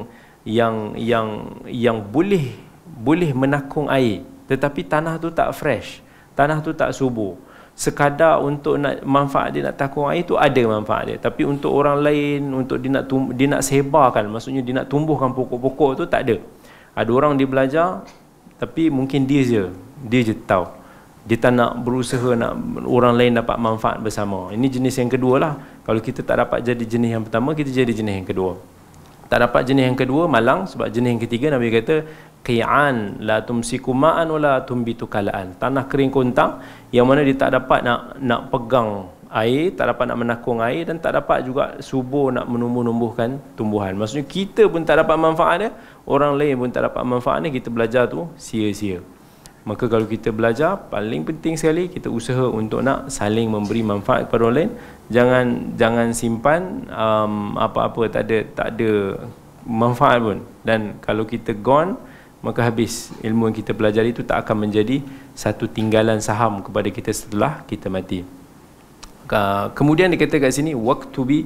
yang yang yang boleh boleh menakung air tetapi tanah tu tak fresh tanah tu tak subur sekadar untuk nak manfaat dia nak takung air tu ada manfaat dia tapi untuk orang lain untuk dia nak tum, dia nak sebarkan maksudnya dia nak tumbuhkan pokok-pokok tu tak ada ada orang dia belajar tapi mungkin dia je dia je tahu dia tak nak berusaha nak orang lain dapat manfaat bersama ini jenis yang kedua lah kalau kita tak dapat jadi jenis yang pertama, kita jadi jenis yang kedua. Tak dapat jenis yang kedua, malang sebab jenis yang ketiga Nabi kata qian la tumsikuma'an la tumbitu kalaan. Tanah kering kuntang yang mana dia tak dapat nak nak pegang air, tak dapat nak menakung air dan tak dapat juga subur nak menumbuh-numbuhkan tumbuhan. Maksudnya kita pun tak dapat manfaatnya, orang lain pun tak dapat manfaatnya. kita belajar tu sia-sia. Maka kalau kita belajar, paling penting sekali kita usaha untuk nak saling memberi manfaat kepada orang lain. Jangan jangan simpan um, apa-apa tak ada tak ada manfaat pun. Dan kalau kita gone, maka habis ilmu yang kita belajar itu tak akan menjadi satu tinggalan saham kepada kita setelah kita mati. kemudian dikatakan kata kat sini waktu bi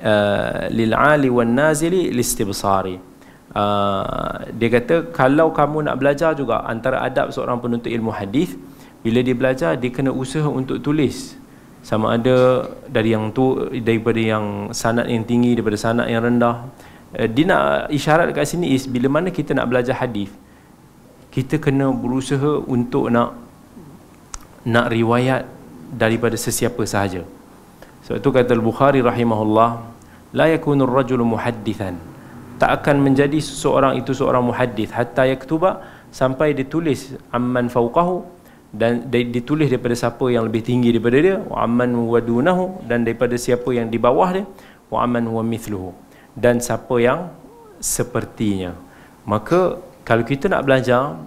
uh, lil ali wan nazili listibsari. Uh, dia kata kalau kamu nak belajar juga antara adab seorang penuntut ilmu hadis bila dia belajar dia kena usaha untuk tulis sama ada dari yang tu daripada yang sanad yang tinggi daripada sanad yang rendah uh, dia nak isyarat dekat sini is bila mana kita nak belajar hadis kita kena berusaha untuk nak nak riwayat daripada sesiapa sahaja sebab tu kata al-Bukhari rahimahullah la yakunu ar-rajulu muhaddithan tak akan menjadi seseorang itu seorang muhaddis hatta yaktuba sampai ditulis amman fauqahu dan ditulis daripada siapa yang lebih tinggi daripada dia wa amman wadunahu dan daripada siapa yang di bawah dia wa amman huwa mithluhu dan siapa yang sepertinya maka kalau kita nak belajar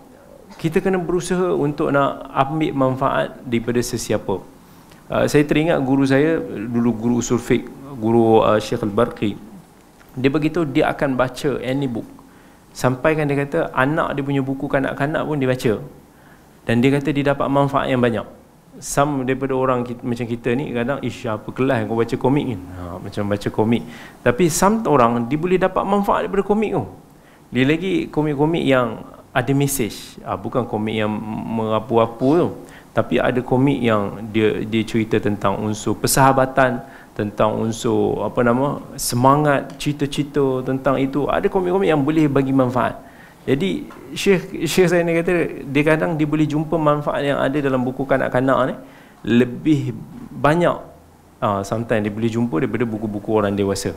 kita kena berusaha untuk nak ambil manfaat daripada sesiapa uh, saya teringat guru saya dulu guru usul fiqh guru uh, Syekh Al-Barqi dia begitu dia akan baca any book. Sampai kan dia kata anak dia punya buku kanak-kanak pun dia baca. Dan dia kata dia dapat manfaat yang banyak. Some daripada orang kita, macam kita ni kadang ish apa kelas kau baca komik ni. Ha, macam baca komik. Tapi some orang dia boleh dapat manfaat daripada komik tu. Dia lagi komik-komik yang ada message. Ha, bukan komik yang merapu-rapu tu. Tapi ada komik yang dia dia cerita tentang unsur persahabatan tentang unsur apa nama semangat cita-cita tentang itu ada komik-komik yang boleh bagi manfaat jadi Syekh Syekh saya ni kata dia kadang dia boleh jumpa manfaat yang ada dalam buku kanak-kanak ni lebih banyak uh, sometimes dia boleh jumpa daripada buku-buku orang dewasa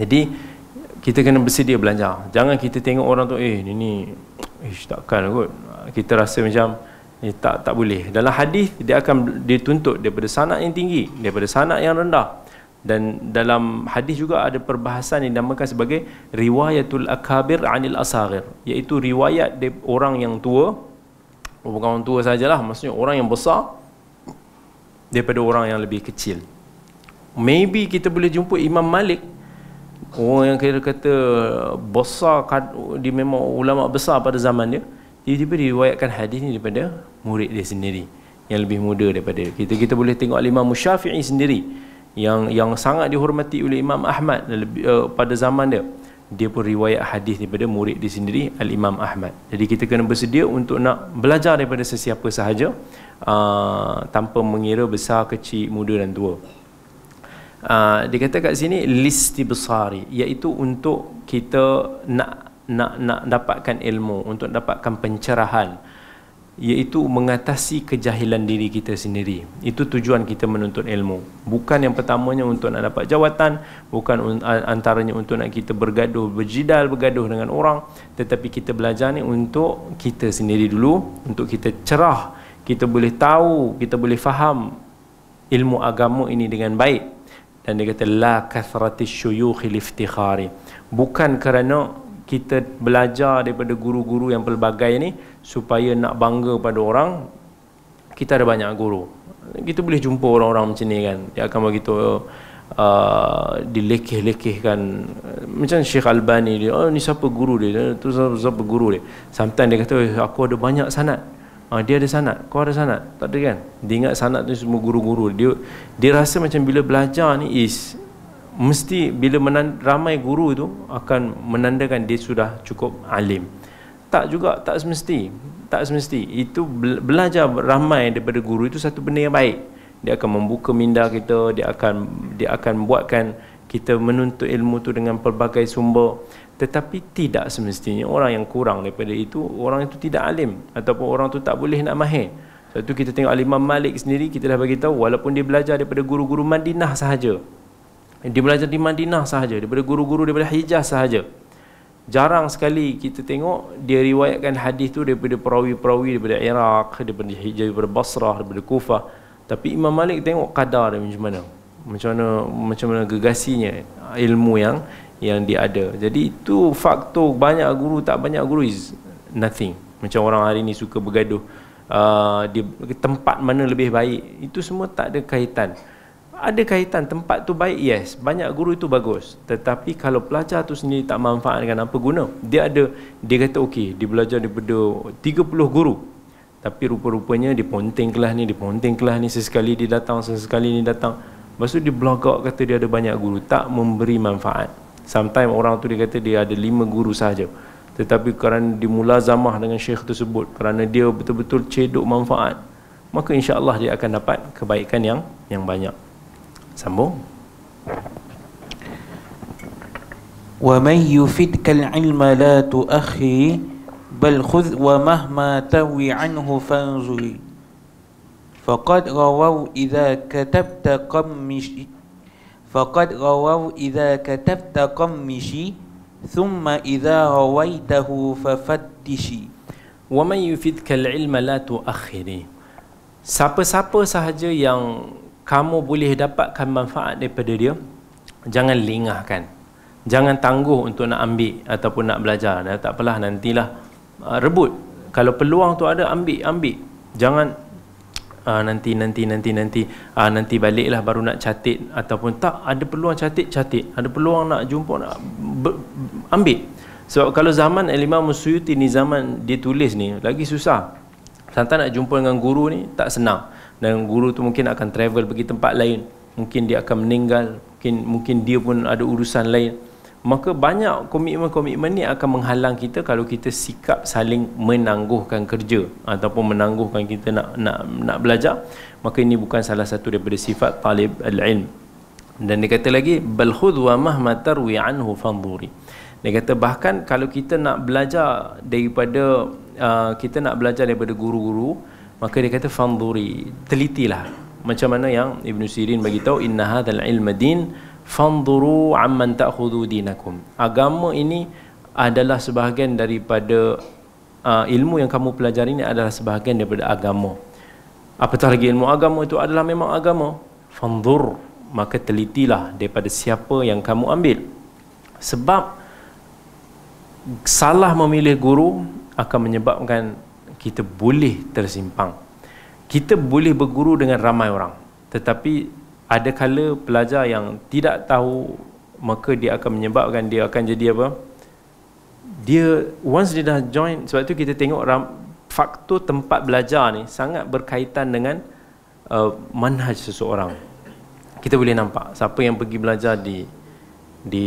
jadi kita kena bersedia belanja jangan kita tengok orang tu eh ni ni ish takkan kot kita rasa macam ya, tak tak boleh dalam hadis dia akan dituntut daripada sanad yang tinggi daripada sanad yang rendah dan dalam hadis juga ada perbahasan yang dinamakan sebagai riwayatul akabir anil asagir iaitu riwayat orang yang tua oh, bukan orang tua sajalah maksudnya orang yang besar daripada orang yang lebih kecil maybe kita boleh jumpa Imam Malik orang yang kira kata besar dia memang ulama besar pada zaman dia dia tiba-tiba diriwayatkan hadis ni daripada murid dia sendiri yang lebih muda daripada kita kita boleh tengok Imam Syafi'i sendiri yang yang sangat dihormati oleh Imam Ahmad lebih, uh, pada zaman dia dia pun riwayat hadis daripada murid dia sendiri Al-Imam Ahmad jadi kita kena bersedia untuk nak belajar daripada sesiapa sahaja uh, tanpa mengira besar, kecil, muda dan tua uh, dia kata kat sini listi besari iaitu untuk kita nak nak nak dapatkan ilmu untuk dapatkan pencerahan iaitu mengatasi kejahilan diri kita sendiri. Itu tujuan kita menuntut ilmu. Bukan yang pertamanya untuk nak dapat jawatan, bukan antaranya untuk nak kita bergaduh, berjidal, bergaduh dengan orang, tetapi kita belajar ni untuk kita sendiri dulu, untuk kita cerah, kita boleh tahu, kita boleh faham ilmu agama ini dengan baik. Dan dia kata la kathratis syuyukh liftikhari. Bukan kerana kita belajar daripada guru-guru yang pelbagai ni, supaya nak bangga pada orang kita ada banyak guru kita boleh jumpa orang-orang macam ni kan dia akan bagi tahu uh, dilekeh-lekehkan macam Syekh Albani dia oh, ni siapa guru dia tu siapa, siapa guru dia sometimes dia kata eh, aku ada banyak sanat uh, dia ada sanat kau ada sanat tak ada kan dia ingat sanat tu semua guru-guru dia dia rasa macam bila belajar ni is mesti bila ramai guru tu akan menandakan dia sudah cukup alim tak juga tak semesti tak semesti itu belajar ramai daripada guru itu satu benda yang baik dia akan membuka minda kita dia akan dia akan buatkan kita menuntut ilmu tu dengan pelbagai sumber tetapi tidak semestinya orang yang kurang daripada itu orang itu tidak alim ataupun orang itu tak boleh nak mahir sebab tu kita tengok alimah Malik sendiri kita dah bagi tahu walaupun dia belajar daripada guru-guru Madinah sahaja dia belajar di Madinah sahaja daripada guru-guru daripada Hijaz sahaja jarang sekali kita tengok dia riwayatkan hadis tu daripada perawi-perawi daripada Iraq, daripada Hijaz, daripada Basrah, daripada Kufah. Tapi Imam Malik tengok kadar dia macam mana. Macam mana macam mana gegasinya ilmu yang yang dia ada. Jadi itu faktor banyak guru tak banyak guru is nothing. Macam orang hari ni suka bergaduh uh, dia tempat mana lebih baik. Itu semua tak ada kaitan ada kaitan tempat tu baik yes banyak guru itu bagus tetapi kalau pelajar tu sendiri tak manfaatkan apa guna dia ada dia kata okey dia belajar daripada 30 guru tapi rupa-rupanya dia ponteng kelas ni dia ponteng kelas ni sesekali dia datang sesekali ni datang Maksud tu dia blogak kata dia ada banyak guru tak memberi manfaat sometimes orang tu dia kata dia ada 5 guru saja. tetapi kerana dimulazamah dengan syekh tersebut kerana dia betul-betul cedok manfaat maka insya-Allah dia akan dapat kebaikan yang yang banyak sambung wa man yufidkal ilma la tuakhi bal khudh wa mahma tawi anhu fanzuri faqad rawaw idha katabta qammishi faqad rawaw idha katabta qammishi thumma idha rawaitahu fafattishi wa man yufidkal ilma la tuakhiri siapa-siapa sahaja yang kamu boleh dapatkan manfaat daripada dia jangan lingahkan jangan tangguh untuk nak ambil ataupun nak belajar dah tak apalah nantilah uh, rebut kalau peluang tu ada ambil ambil jangan Uh, nanti nanti nanti nanti uh, nanti baliklah baru nak catit ataupun tak ada peluang catit catit ada peluang nak jumpa nak ambil sebab so, kalau zaman Imam Suyuti ni zaman ditulis ni lagi susah santai nak jumpa dengan guru ni tak senang dan guru tu mungkin akan travel pergi tempat lain mungkin dia akan meninggal mungkin mungkin dia pun ada urusan lain maka banyak komitmen-komitmen ni akan menghalang kita kalau kita sikap saling menangguhkan kerja ataupun menangguhkan kita nak nak nak belajar maka ini bukan salah satu daripada sifat talib al-ilm dan dia kata lagi bal khudh wa mahma tarwi anhu fanzuri dia kata bahkan kalau kita nak belajar daripada uh, kita nak belajar daripada guru-guru maka dia kata fanduri telitilah macam mana yang Ibn Sirin bagi tahu inna hadzal ilma din fanduru amman ta'khudhu dinakum agama ini adalah sebahagian daripada uh, ilmu yang kamu pelajari ini adalah sebahagian daripada agama apatah lagi ilmu agama itu adalah memang agama fanzur maka telitilah daripada siapa yang kamu ambil sebab salah memilih guru akan menyebabkan kita boleh tersimpang. Kita boleh berguru dengan ramai orang. Tetapi ada kala pelajar yang tidak tahu maka dia akan menyebabkan dia akan jadi apa? Dia once dia dah join sebab tu kita tengok ram, faktor tempat belajar ni sangat berkaitan dengan uh, manhaj seseorang. Kita boleh nampak siapa yang pergi belajar di di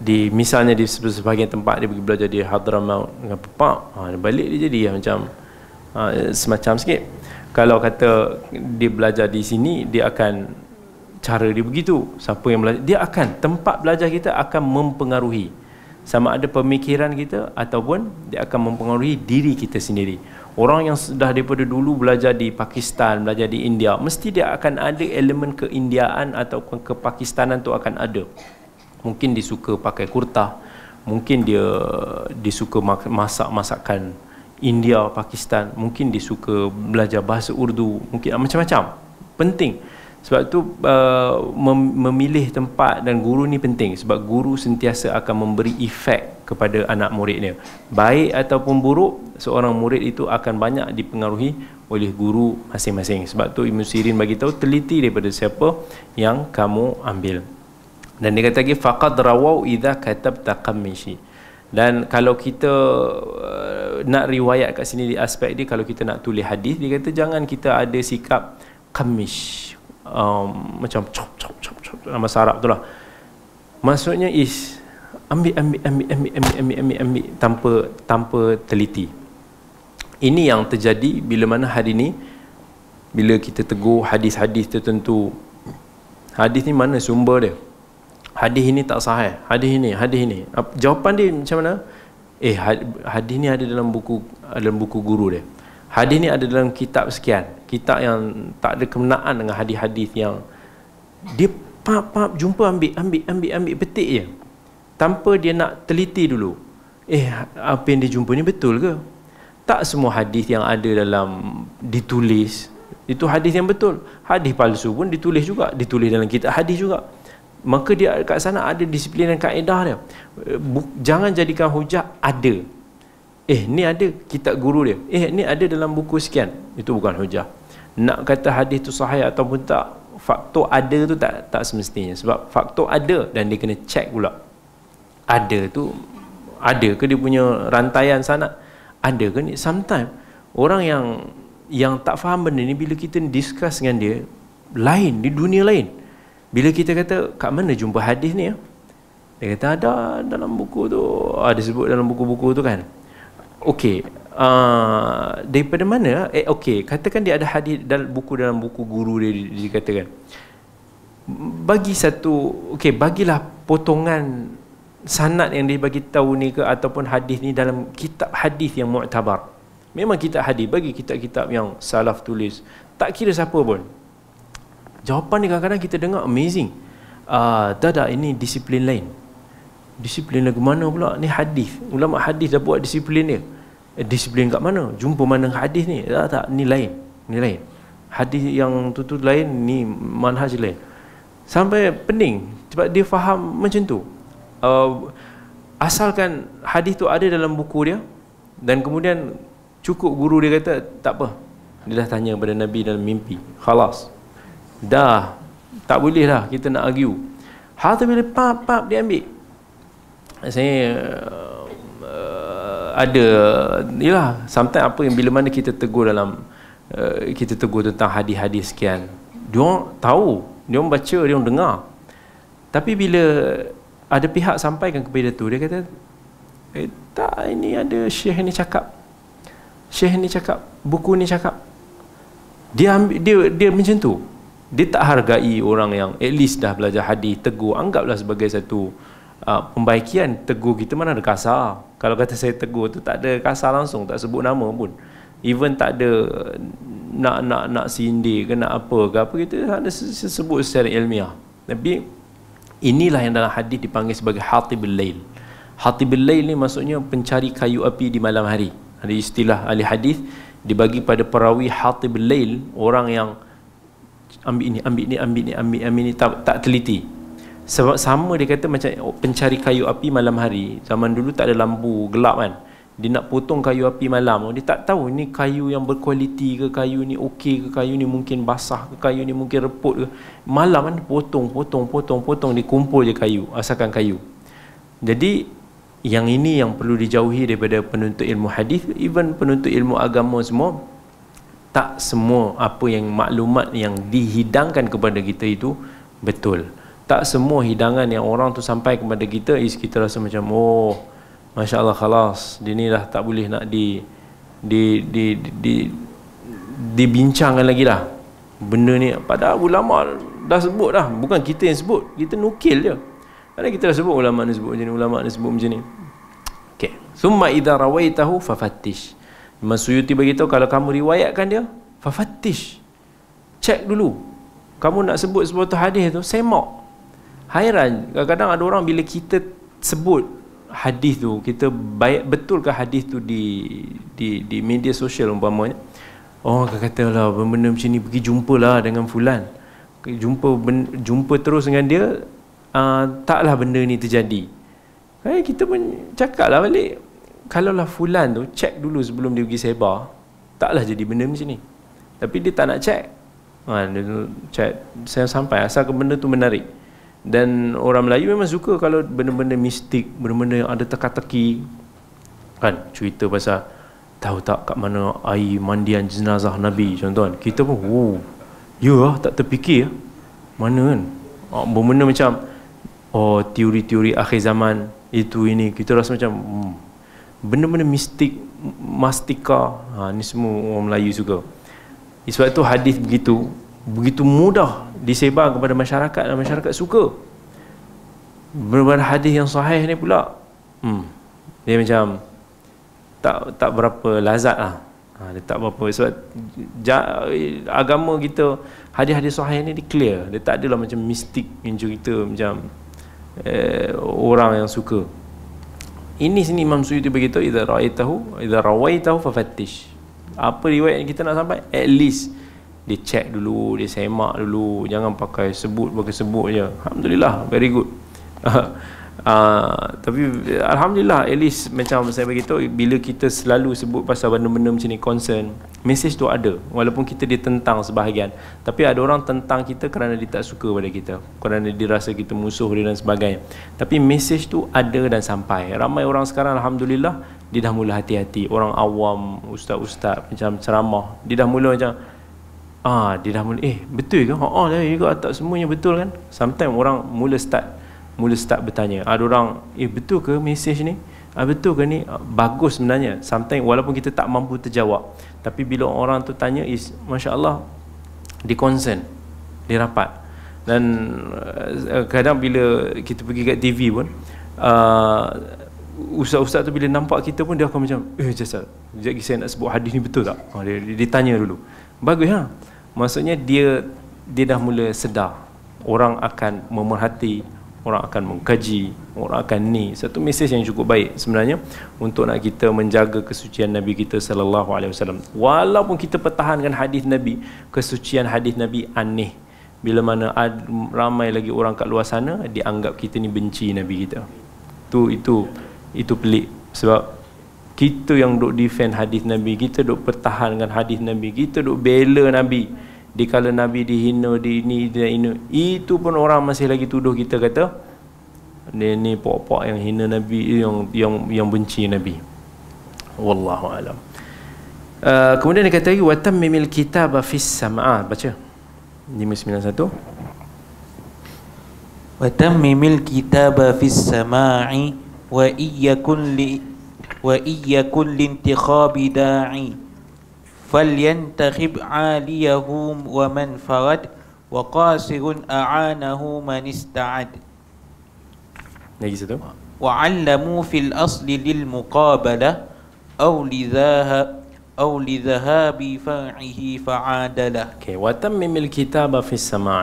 di misalnya di sebahagian tempat dia pergi belajar di Hadramaut dengan Pepak ha, dia balik dia jadi ya, macam ha, semacam sikit kalau kata dia belajar di sini dia akan cara dia begitu siapa yang belajar dia akan tempat belajar kita akan mempengaruhi sama ada pemikiran kita ataupun dia akan mempengaruhi diri kita sendiri orang yang sudah daripada dulu belajar di Pakistan belajar di India mesti dia akan ada elemen keindiaan ataupun kepakistanan tu akan ada mungkin dia suka pakai kurta mungkin dia dia masak masakan India Pakistan mungkin dia suka belajar bahasa Urdu mungkin ah, macam-macam penting sebab tu uh, memilih tempat dan guru ni penting sebab guru sentiasa akan memberi efek kepada anak muridnya baik ataupun buruk seorang murid itu akan banyak dipengaruhi oleh guru masing-masing sebab tu Ibn Sirin bagi tahu teliti daripada siapa yang kamu ambil dan dia kata lagi faqad rawau idza katabta qamishi dan kalau kita uh, nak riwayat kat sini di aspek dia kalau kita nak tulis hadis dia kata jangan kita ada sikap qamish um, macam chop chop chop chop nama sarap tu lah maksudnya is ambil ambil ambil ambil ambil ambil ambil, ambil tanpa tanpa teliti ini yang terjadi bila mana hari ini bila kita tegur hadis-hadis tertentu hadis ni mana sumber dia hadis ini tak sahih hadis ini hadis ini jawapan dia macam mana eh hadis ini ada dalam buku dalam buku guru dia hadis ini ada dalam kitab sekian kitab yang tak ada kemenaan dengan hadis-hadis yang dia pap pap jumpa ambil ambil ambil ambil petik je tanpa dia nak teliti dulu eh apa yang dia jumpa ni betul ke tak semua hadis yang ada dalam ditulis itu hadis yang betul hadis palsu pun ditulis juga ditulis dalam kitab hadis juga maka dia kat sana ada disiplin dan kaedah dia eh, jangan jadikan hujah ada eh ni ada kitab guru dia eh ni ada dalam buku sekian itu bukan hujah nak kata hadis tu sahih ataupun tak faktor ada tu tak tak semestinya sebab faktor ada dan dia kena check pula ada tu ada ke dia punya rantaian sana ada ke ni sometimes orang yang yang tak faham benda ni bila kita discuss dengan dia lain di dunia lain bila kita kata kat mana jumpa hadis ni ya? Dia kata ada dalam buku tu Ada ah, sebut dalam buku-buku tu kan Okey uh, Daripada mana eh, Okey katakan dia ada hadis dalam buku dalam buku guru dia dikatakan Bagi satu Okey bagilah potongan sanad yang dia bagi tahu ni ke ataupun hadis ni dalam kitab hadis yang mu'tabar. Memang kitab hadis bagi kitab-kitab yang salaf tulis. Tak kira siapa pun. Jawapan ni kadang-kadang kita dengar amazing. Uh, tak ada ini disiplin lain. Disiplin lagu mana pula? Ni hadis. Ulama hadis dah buat disiplin dia. Eh, disiplin kat mana? Jumpa mana hadis ni? Tak tak, ni lain. Ni lain. Hadis yang tu tu lain, ni manhaj lain. Sampai pening sebab dia faham macam tu. Uh, asalkan hadis tu ada dalam buku dia dan kemudian cukup guru dia kata tak apa. Dia dah tanya kepada Nabi dalam mimpi. Khalas dah tak boleh lah kita nak argue hal tu bila pap pap dia ambil saya uh, ada yalah sometimes apa yang bila mana kita tegur dalam uh, kita tegur tentang hadis-hadis sekian dia orang tahu dia orang baca dia orang dengar tapi bila ada pihak sampaikan kepada tu dia kata eh tak ini ada syekh ni cakap syekh ni cakap buku ni cakap dia ambil, dia dia macam tu dia tak hargai orang yang at least dah belajar hadis teguh anggaplah sebagai satu uh, pembaikian teguh kita mana ada kasar kalau kata saya teguh tu tak ada kasar langsung tak sebut nama pun even tak ada uh, nak nak nak sindir ke nak apa ke apa kita ada sebut secara ilmiah tapi inilah yang dalam hadis dipanggil sebagai hatibul lail hatibul lail ni maksudnya pencari kayu api di malam hari ada istilah ahli hadis dibagi pada perawi hatibul lail orang yang ambil ini, ambil ini, ambil ini, ambil ambil ini tak tak teliti sebab sama dia kata macam pencari kayu api malam hari zaman dulu tak ada lampu gelap kan dia nak potong kayu api malam dia tak tahu ni kayu yang berkualiti ke kayu ni okey ke kayu ni mungkin basah ke kayu ni mungkin reput ke malam kan potong potong potong potong dia kumpul je kayu asalkan kayu jadi yang ini yang perlu dijauhi daripada penuntut ilmu hadis even penuntut ilmu agama semua tak semua apa yang maklumat yang dihidangkan kepada kita itu betul. Tak semua hidangan yang orang tu sampai kepada kita is kita rasa macam oh Masya Allah khalas dia ni dah tak boleh nak di di di di, di dibincangkan lagi dah benda ni pada ulama dah sebut dah bukan kita yang sebut kita nukil je kan kita dah sebut ulama ni sebut macam ni ulama ni sebut macam ni okey summa idza rawaitahu fafattish Imam Suyuti beritahu kalau kamu riwayatkan dia fafatish cek dulu kamu nak sebut sebuah tu hadis tu semak hairan kadang-kadang ada orang bila kita sebut hadis tu kita baik betul ke hadis tu di di di media sosial umpamanya orang oh, akan kata lah benda macam ni pergi jumpalah dengan fulan jumpa ben, jumpa terus dengan dia uh, taklah benda ni terjadi eh, kita pun cakap lah balik kalaulah fulan tu check dulu sebelum dia pergi sebar taklah jadi benda macam ni tapi dia tak nak check ha, dia check saya sampai asal ke benda tu menarik dan orang Melayu memang suka kalau benda-benda mistik benda-benda yang ada teka-teki kan cerita pasal tahu tak kat mana air mandian jenazah Nabi contohan kita pun oh, ya lah tak terfikir lah. mana kan ah, benda macam oh teori-teori akhir zaman itu ini kita rasa macam hmm, benda-benda mistik mastika ha, ni semua orang Melayu juga. Eh, sebab itu hadis begitu begitu mudah disebar kepada masyarakat dan masyarakat suka benda hadis yang sahih ni pula hmm, dia macam tak tak berapa lazat lah ha, dia tak berapa sebab ja, agama kita hadis-hadis sahih ni dia clear dia tak adalah macam mistik yang cerita macam eh, orang yang suka ini sini Imam Suyuti begitu idza raaitahu idza rawaitahu fa fattish. Apa riwayat yang kita nak sampai? At least dia check dulu, dia semak dulu, jangan pakai sebut pakai sebut je. Alhamdulillah, very good. Uh, tapi Alhamdulillah At least macam saya beritahu Bila kita selalu sebut pasal benda-benda macam ni Concern Message tu ada Walaupun kita ditentang sebahagian Tapi ada orang tentang kita Kerana dia tak suka pada kita Kerana dia rasa kita musuh dia dan sebagainya Tapi message tu ada dan sampai Ramai orang sekarang Alhamdulillah Dia dah mula hati-hati Orang awam Ustaz-ustaz Macam ceramah Dia dah mula macam Ah, dia dah mula eh betul ke? oh ah, oh, tak semuanya betul kan? Sometimes orang mula start mula start bertanya ada orang eh betul ke mesej ni ah, betul ke ni ah, bagus sebenarnya sometimes walaupun kita tak mampu terjawab tapi bila orang tu tanya is Masya Allah di concern di rapat dan eh, kadang bila kita pergi kat TV pun uh, ustaz-ustaz tu bila nampak kita pun dia akan macam eh jasa sekejap saya nak sebut hadis ni betul tak oh, dia, dia, dia, tanya dulu bagus ha maksudnya dia dia dah mula sedar orang akan memerhati orang akan mengkaji orang akan ni satu mesej yang cukup baik sebenarnya untuk nak kita menjaga kesucian nabi kita sallallahu alaihi wasallam walaupun kita pertahankan hadis nabi kesucian hadis nabi aneh bila mana ramai lagi orang kat luar sana dianggap kita ni benci nabi kita tu itu itu pelik sebab kita yang duk defend hadis nabi kita duk pertahankan hadis nabi kita duk bela nabi di kala Nabi dihina di ini dan ini itu pun orang masih lagi tuduh kita kata ni ni puak-puak yang hina Nabi yang yang yang benci Nabi wallahu alam uh, kemudian dia kata lagi watam mimil kitab fis sama baca 591 watam mimil kitab fis sama'i wa iyyakun li wa iyyakun li intikhabi da'i فلينتخب عاليه ومن فرد وقاصر أعانه من استعد وعلموا في الأصل للمقابلة أو لذاها أو لذهاب فرعه faadala. okay. وتمم الكتاب في السماع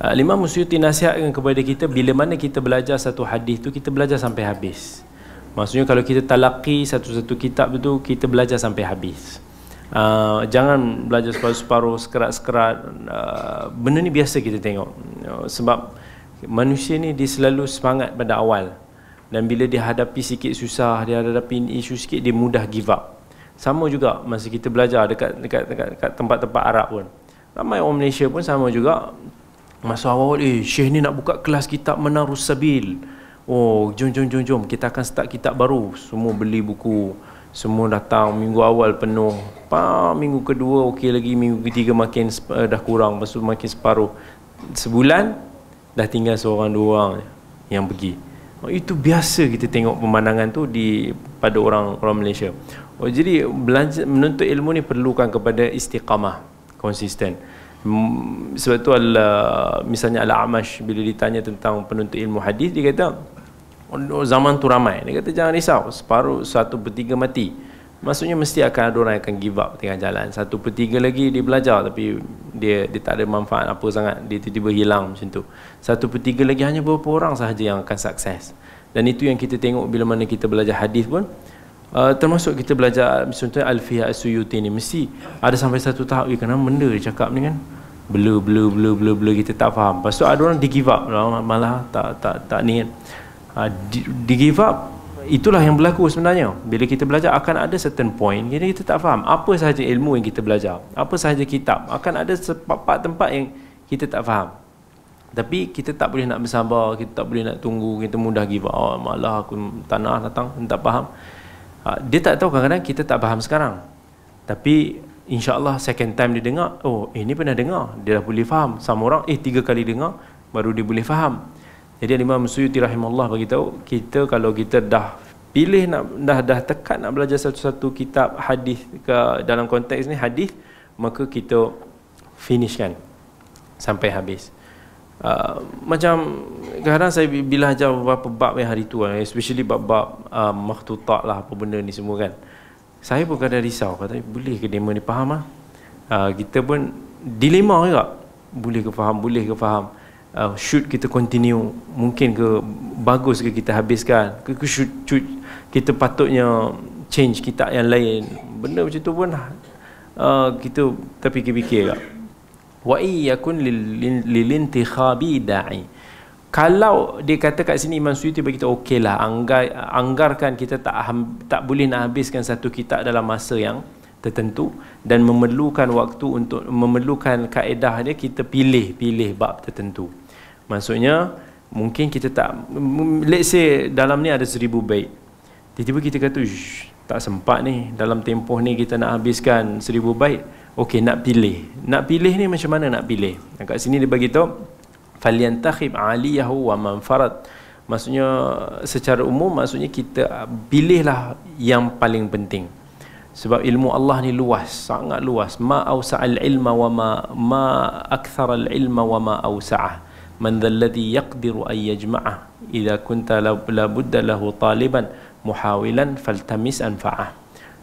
الإمام uh, السيوطي nasihatkan kepada kita bila mana kita belajar satu hadis tu kita belajar sampai habis maksudnya kalau kita talaki satu-satu kitab tu kita belajar sampai habis Ah, jangan belajar separuh-separuh sekerat-sekerat uh, benda ni biasa kita tengok uh, sebab manusia ni dia selalu semangat pada awal dan bila dia hadapi sikit susah dia hadapi isu sikit dia mudah give up sama juga masa kita belajar dekat dekat dekat, tempat-tempat Arab pun ramai orang Malaysia pun sama juga masa awal eh syekh ni nak buka kelas kitab menarus sabil oh jom jom jom jom kita akan start kitab baru semua beli buku semua datang minggu awal penuh pa minggu kedua okey lagi minggu ketiga makin uh, dah kurang lepas makin separuh sebulan dah tinggal seorang dua orang yang pergi Oh itu biasa kita tengok pemandangan tu di pada orang orang Malaysia oh, jadi belanja, menuntut ilmu ni perlukan kepada istiqamah konsisten hmm, sebab tu al, misalnya Al-Amash bila ditanya tentang penuntut ilmu hadis dia kata zaman tu ramai dia kata jangan risau separuh satu per tiga mati maksudnya mesti akan ada orang akan give up tengah jalan satu per tiga lagi dia belajar tapi dia, dia tak ada manfaat apa sangat dia tiba-tiba hilang macam tu satu per tiga lagi hanya beberapa orang sahaja yang akan sukses dan itu yang kita tengok bila mana kita belajar hadis pun uh, termasuk kita belajar contohnya Al-Fiha Suyuti ni mesti ada sampai satu tahap ya, kenapa benda dia cakap ni kan blur blur blur blur blur kita tak faham lepas tu ada orang di give up malah tak tak tak, tak ni Ah, di, di give up itulah yang berlaku sebenarnya bila kita belajar akan ada certain point jadi kita tak faham apa sahaja ilmu yang kita belajar apa sahaja kitab akan ada sepapak tempat yang kita tak faham tapi kita tak boleh nak bersabar kita tak boleh nak tunggu kita mudah give up oh, malah aku tak nak datang tak faham ah, dia tak tahu kadang-kadang kita tak faham sekarang tapi insyaAllah second time dia dengar oh eh ni pernah dengar dia dah boleh faham sama orang eh tiga kali dengar baru dia boleh faham jadi Imam Suyuti rahimahullah bagi tahu kita kalau kita dah pilih nak dah dah tekad nak belajar satu-satu kitab hadis ke dalam konteks ni hadis maka kita finishkan sampai habis. Uh, macam kadang saya bila ajar beberapa bab yang hari tu kan, especially bab-bab uh, makhtutat lah apa benda ni semua kan saya pun kadang risau kata eh, boleh ke demo ni faham ah uh, kita pun dilema juga boleh ke faham boleh ke faham uh, should kita continue mungkin ke bagus ke kita habiskan ke, should, should kita patutnya change kita yang lain benda macam tu pun uh, kita tapi fikir tak wa yakun lil da'i kalau dia kata kat sini Imam Suyuti bagi kita okeylah anggar, anggarkan kita tak tak boleh nak habiskan satu kitab dalam masa yang tertentu dan memerlukan waktu untuk memerlukan kaedah dia kita pilih pilih bab tertentu Maksudnya mungkin kita tak let's say dalam ni ada seribu bait. Tiba-tiba kita kata tak sempat ni dalam tempoh ni kita nak habiskan seribu bait. Okey nak pilih. Nak pilih ni macam mana nak pilih? Dan kat sini dia bagi tahu falyantakhib aliyahu wa manfarat. Maksudnya secara umum maksudnya kita pilihlah yang paling penting. Sebab ilmu Allah ni luas, sangat luas. Ma ausa'al ilma wa ma ma akthara al ilma wa ma ausa'ah. من ذا الذي يقدر أن يجمعه إذا كنت لابد له طالبا محاولا فالتمس أنفعه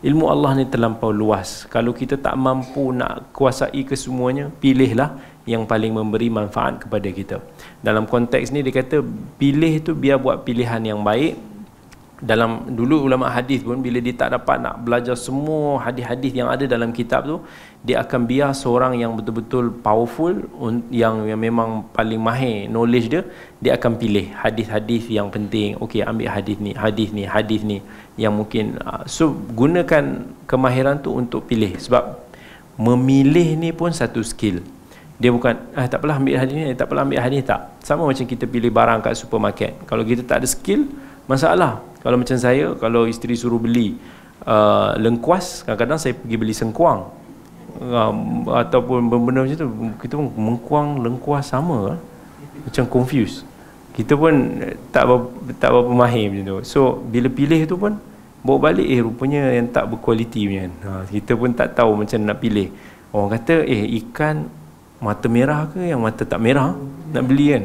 Ilmu Allah ni terlampau luas. Kalau kita tak mampu nak kuasai kesemuanya, pilihlah yang paling memberi manfaat kepada kita. Dalam konteks ni dia kata pilih tu biar buat pilihan yang baik. Dalam dulu ulama hadis pun bila dia tak dapat nak belajar semua hadis-hadis yang ada dalam kitab tu, dia akan biar seorang yang betul-betul powerful yang yang memang paling mahir knowledge dia dia akan pilih hadis-hadis yang penting okey ambil hadis ni hadis ni hadis ni yang mungkin ah, so gunakan kemahiran tu untuk pilih sebab memilih ni pun satu skill dia bukan ah tak apalah ambil hadis ni tak apalah ambil hadis ni tak sama macam kita pilih barang kat supermarket kalau kita tak ada skill masalah kalau macam saya kalau isteri suruh beli uh, lengkuas kadang-kadang saya pergi beli sengkuang um, ataupun benda macam tu kita pun mengkuang lengkuas sama lah. macam confused kita pun tak berapa, tak berapa mahir macam tu so bila pilih tu pun bawa balik eh rupanya yang tak berkualiti macam kan. ha, kita pun tak tahu macam nak pilih orang kata eh ikan mata merah ke yang mata tak merah nak beli kan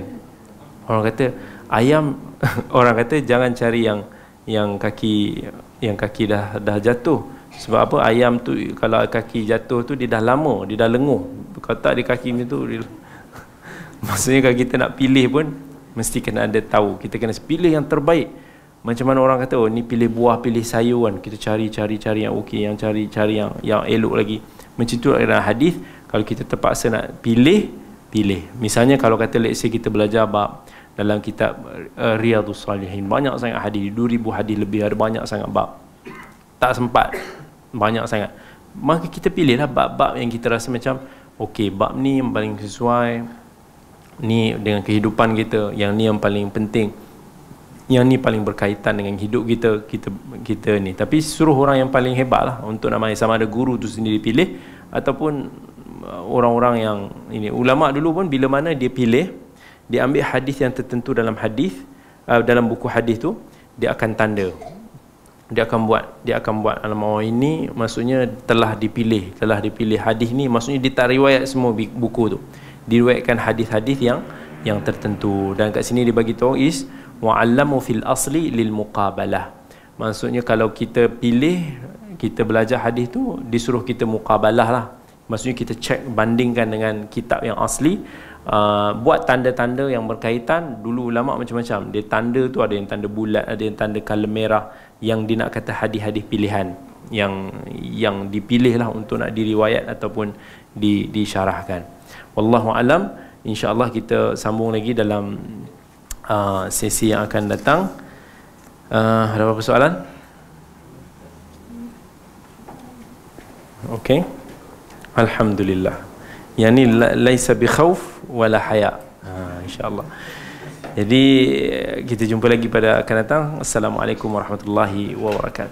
orang kata ayam orang kata jangan cari yang yang kaki yang kaki dah dah jatuh sebab apa ayam tu kalau kaki jatuh tu dia dah lama dia dah lenguh kalau tak dia kaki ni tu dia... maksudnya kalau kita nak pilih pun mesti kena ada tahu kita kena pilih yang terbaik macam mana orang kata oh ni pilih buah pilih sayur kan kita cari cari cari yang okey yang cari cari yang yang elok lagi macam tu ada hadis kalau kita terpaksa nak pilih pilih misalnya kalau kata leksi kita belajar bab dalam kitab uh, Riyadhus Salihin banyak sangat hadis 2000 hadis lebih ada banyak sangat bab tak sempat banyak sangat maka kita pilihlah bab-bab yang kita rasa macam okey bab ni yang paling sesuai ni dengan kehidupan kita yang ni yang paling penting yang ni paling berkaitan dengan hidup kita kita kita ni tapi suruh orang yang paling hebat lah untuk namanya sama ada guru tu sendiri pilih ataupun uh, orang-orang yang ini ulama dulu pun bila mana dia pilih dia ambil hadis yang tertentu dalam hadis uh, dalam buku hadis tu dia akan tanda dia akan buat dia akan buat al-mawai ini maksudnya telah dipilih telah dipilih hadis ni maksudnya dia tak riwayat semua buku tu diriwayatkan hadis-hadis yang yang tertentu dan kat sini dia bagi tahu is wa'allamu fil asli lil muqabalah maksudnya kalau kita pilih kita belajar hadis tu disuruh kita muqabalah lah maksudnya kita cek bandingkan dengan kitab yang asli uh, buat tanda-tanda yang berkaitan dulu ulama macam-macam dia tanda tu ada yang tanda bulat ada yang tanda kala merah yang dia nak kata hadis-hadis pilihan yang yang dipilih lah untuk nak diriwayat ataupun di disyarahkan wallahu alam insyaallah kita sambung lagi dalam uh, sesi yang akan datang uh, ada apa soalan Okay. Alhamdulillah. Yani laisa bi khauf wala haya. Ha, InsyaAllah. Jadi kita jumpa lagi pada akan datang. Assalamualaikum warahmatullahi wabarakatuh.